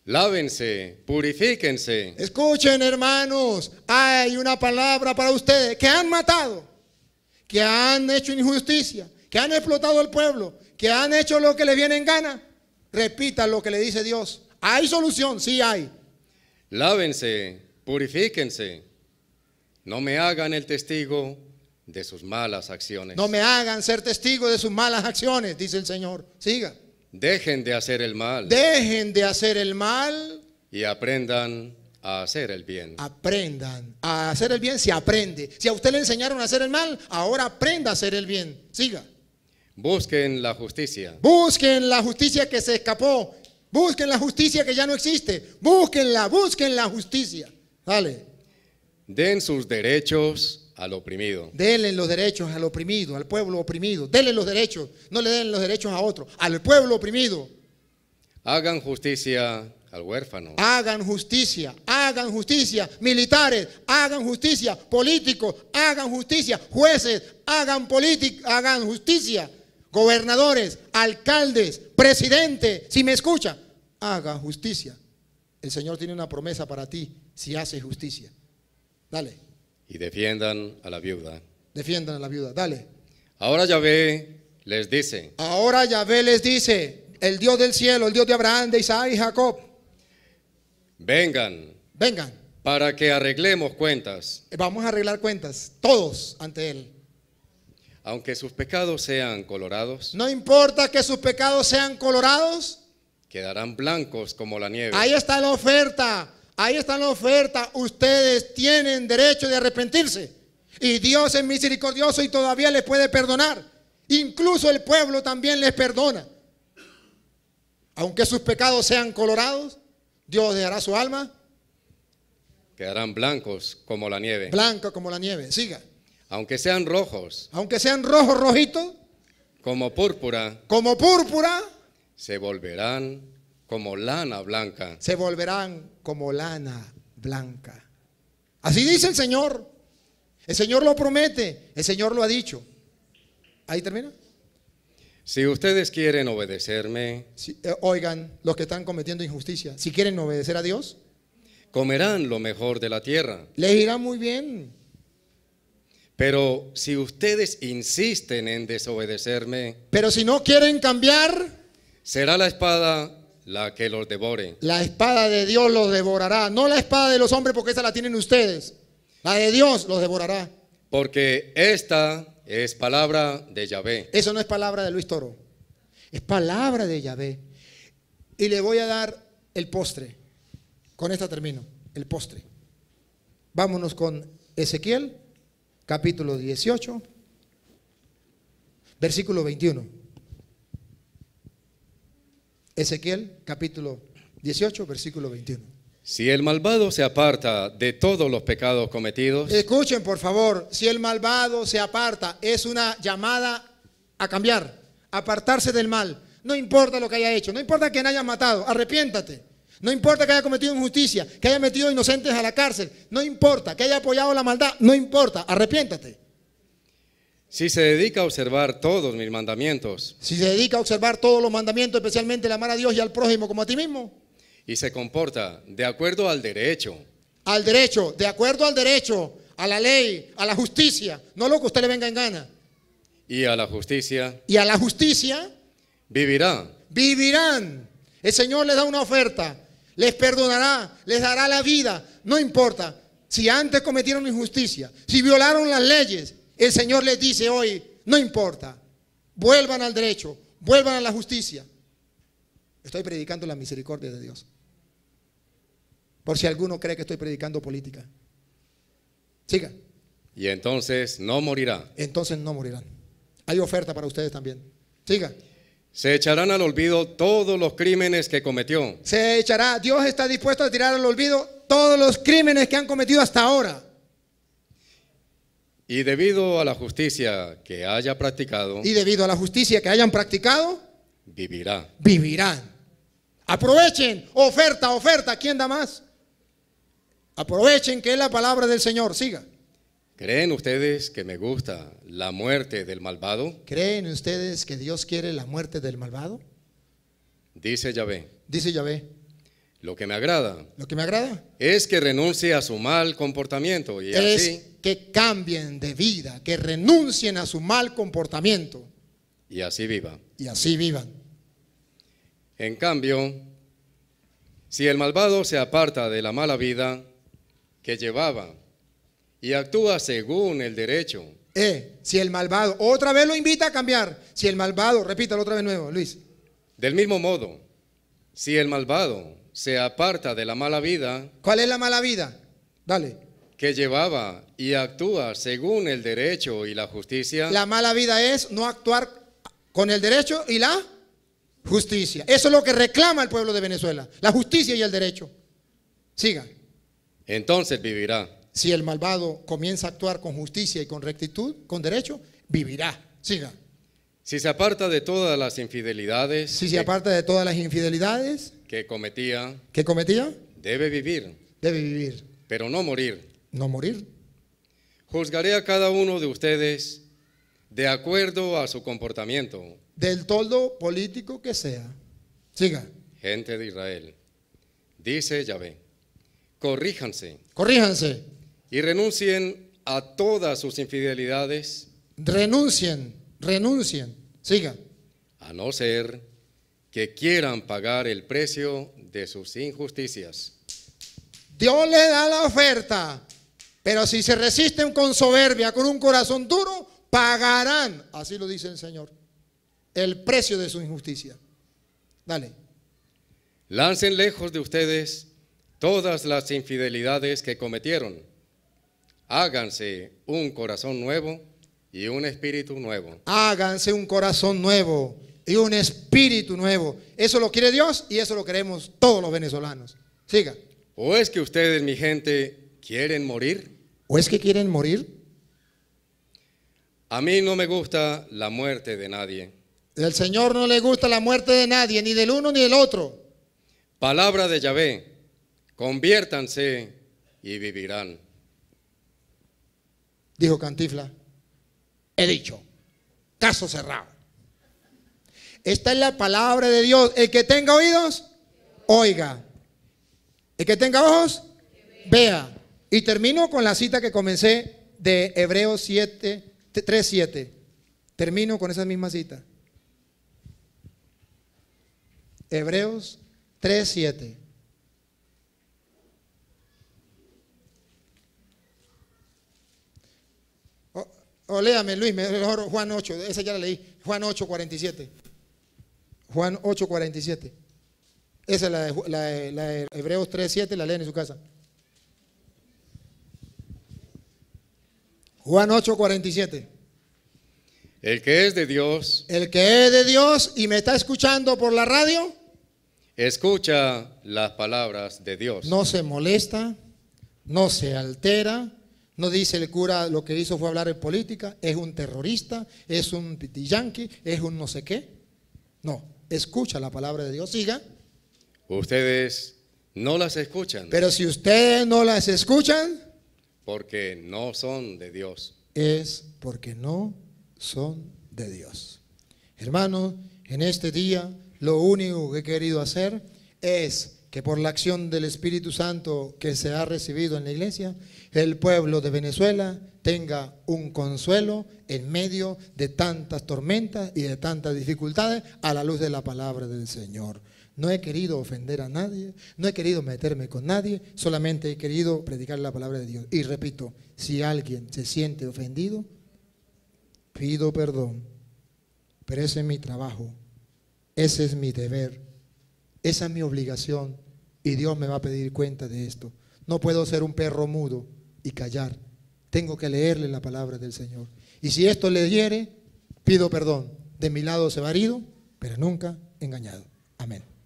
Lávense, purifíquense. Escuchen, hermanos, hay una palabra para ustedes que han matado, que han hecho injusticia, que han explotado al pueblo, que han hecho lo que les viene en gana, Repita lo que le dice Dios. Hay solución, sí hay. Lávense, purifíquense. No me hagan el testigo de sus malas acciones. No me hagan ser testigo de sus malas acciones, dice el Señor. Siga. Dejen de hacer el mal. Dejen de hacer el mal. Y aprendan a hacer el bien. Aprendan. A hacer el bien Si aprende. Si a usted le enseñaron a hacer el mal, ahora aprenda a hacer el bien. Siga. Busquen la justicia. Busquen la justicia que se escapó. Busquen la justicia que ya no existe. busquenla, busquen la justicia. Dale. Den sus derechos al oprimido. Denle los derechos al oprimido, al pueblo oprimido. Denle los derechos. No le den los derechos a otro, al pueblo oprimido. Hagan justicia al huérfano. Hagan justicia, hagan justicia. Militares, hagan justicia. Políticos, hagan justicia. Jueces, hagan, hagan justicia gobernadores, alcaldes, presidente, si me escucha, haga justicia. El Señor tiene una promesa para ti si hace justicia. Dale. Y defiendan a la viuda. Defiendan a la viuda, dale. Ahora Yahvé les dice. Ahora Yahvé les dice, el Dios del cielo, el Dios de Abraham, de Isaac y Jacob. Vengan. Vengan. Para que arreglemos cuentas. Vamos a arreglar cuentas, todos ante Él. Aunque sus pecados sean colorados. No importa que sus pecados sean colorados. Quedarán blancos como la nieve. Ahí está la oferta. Ahí está la oferta. Ustedes tienen derecho de arrepentirse. Y Dios es misericordioso y todavía les puede perdonar. Incluso el pueblo también les perdona. Aunque sus pecados sean colorados, Dios dejará su alma. Quedarán blancos como la nieve. Blanca como la nieve. Siga. Aunque sean rojos, aunque sean rojo rojitos, como púrpura, como púrpura, se volverán como lana blanca. Se volverán como lana blanca. Así dice el Señor. El Señor lo promete, el Señor lo ha dicho. Ahí termina. Si ustedes quieren obedecerme, eh, oigan, los que están cometiendo injusticia, si quieren obedecer a Dios, comerán lo mejor de la tierra. Les irá muy bien. Pero si ustedes insisten en desobedecerme, pero si no quieren cambiar, será la espada la que los devore. La espada de Dios los devorará, no la espada de los hombres porque esa la tienen ustedes. La de Dios los devorará. Porque esta es palabra de Yahvé. Eso no es palabra de Luis Toro. Es palabra de Yahvé. Y le voy a dar el postre. Con esta termino, el postre. Vámonos con Ezequiel capítulo 18, versículo 21. Ezequiel, capítulo 18, versículo 21. Si el malvado se aparta de todos los pecados cometidos. Escuchen, por favor, si el malvado se aparta, es una llamada a cambiar, apartarse del mal. No importa lo que haya hecho, no importa que no haya matado, arrepiéntate. No importa que haya cometido injusticia, que haya metido inocentes a la cárcel, no importa, que haya apoyado la maldad, no importa, arrepiéntate. Si se dedica a observar todos mis mandamientos. Si se dedica a observar todos los mandamientos, especialmente la amar a Dios y al prójimo como a ti mismo. Y se comporta de acuerdo al derecho. Al derecho, de acuerdo al derecho, a la ley, a la justicia, no lo que usted le venga en gana. Y a la justicia. Y a la justicia. Vivirá. Vivirán. El Señor le da una oferta les perdonará, les dará la vida, no importa. Si antes cometieron injusticia, si violaron las leyes, el Señor les dice hoy, no importa, vuelvan al derecho, vuelvan a la justicia. Estoy predicando la misericordia de Dios. Por si alguno cree que estoy predicando política. Siga. Y entonces no morirá. Entonces no morirán. Hay oferta para ustedes también. Siga. Se echarán al olvido todos los crímenes que cometió. Se echará, Dios está dispuesto a tirar al olvido todos los crímenes que han cometido hasta ahora. Y debido a la justicia que haya practicado. Y debido a la justicia que hayan practicado. Vivirá. Vivirán. Aprovechen, oferta, oferta, ¿quién da más? Aprovechen que es la palabra del Señor, siga. ¿Creen ustedes que me gusta la muerte del malvado? ¿Creen ustedes que Dios quiere la muerte del malvado? Dice Yahvé. Dice Yahvé. Lo que me agrada. Lo que me agrada. Es que renuncie a su mal comportamiento y así. Que cambien de vida, que renuncien a su mal comportamiento. Y así viva. Y así vivan. En cambio, si el malvado se aparta de la mala vida que llevaba y actúa según el derecho. Eh, si el malvado, otra vez lo invita a cambiar. Si el malvado, repítalo otra vez nuevo, Luis. Del mismo modo, si el malvado se aparta de la mala vida. ¿Cuál es la mala vida? Dale. Que llevaba y actúa según el derecho y la justicia. La mala vida es no actuar con el derecho y la justicia. Eso es lo que reclama el pueblo de Venezuela, la justicia y el derecho. Siga. Entonces vivirá si el malvado comienza a actuar con justicia y con rectitud, con derecho, vivirá. Siga. Si se aparta de todas las infidelidades. Si se aparta de todas las infidelidades. Que cometía. Que cometía. Debe vivir. Debe vivir. Pero no morir. No morir. Juzgaré a cada uno de ustedes de acuerdo a su comportamiento. Del todo político que sea. Siga. Gente de Israel. Dice Yahvé. Corríjanse. Corríjanse y renuncien a todas sus infidelidades. Renuncien, renuncien. sigan A no ser que quieran pagar el precio de sus injusticias. Dios le da la oferta, pero si se resisten con soberbia, con un corazón duro, pagarán, así lo dice el Señor, el precio de su injusticia. Dale. Lancen lejos de ustedes todas las infidelidades que cometieron Háganse un corazón nuevo y un espíritu nuevo. Háganse un corazón nuevo y un espíritu nuevo. Eso lo quiere Dios y eso lo queremos todos los venezolanos. Siga. ¿O es que ustedes, mi gente, quieren morir? ¿O es que quieren morir? A mí no me gusta la muerte de nadie. El Señor no le gusta la muerte de nadie, ni del uno ni del otro. Palabra de Yahvé, conviértanse y vivirán dijo Cantifla. He dicho, caso cerrado. Esta es la palabra de Dios. El que tenga oídos, oiga. El que tenga ojos, vea. Y termino con la cita que comencé de Hebreos 7, 3, 7. Termino con esa misma cita. Hebreos 3, 7. O léame, Luis, mejor Juan 8, esa ya la leí. Juan 8, 47. Juan 8, 47. Esa es la de, Hebreos 3, 7, la leen en su casa. Juan 8, 47. El que es de Dios. El que es de Dios y me está escuchando por la radio. Escucha las palabras de Dios. No se molesta, no se altera, no dice el cura lo que hizo fue hablar en política, es un terrorista, es un yanqui, es un no sé qué. No, escucha la palabra de Dios, siga. Ustedes no las escuchan. Pero si ustedes no las escuchan, porque no son de Dios. Es porque no son de Dios. Hermanos, en este día lo único que he querido hacer es que por la acción del Espíritu Santo que se ha recibido en la iglesia, el pueblo de Venezuela tenga un consuelo en medio de tantas tormentas y de tantas dificultades a la luz de la palabra del Señor. No he querido ofender a nadie, no he querido meterme con nadie, solamente he querido predicar la palabra de Dios. Y repito, si alguien se siente ofendido, pido perdón, pero ese es mi trabajo, ese es mi deber, esa es mi obligación y Dios me va a pedir cuenta de esto. No puedo ser un perro mudo y callar. Tengo que leerle la palabra del Señor. Y si esto le hiere, pido perdón. De mi lado se va herido, pero nunca engañado. Amén.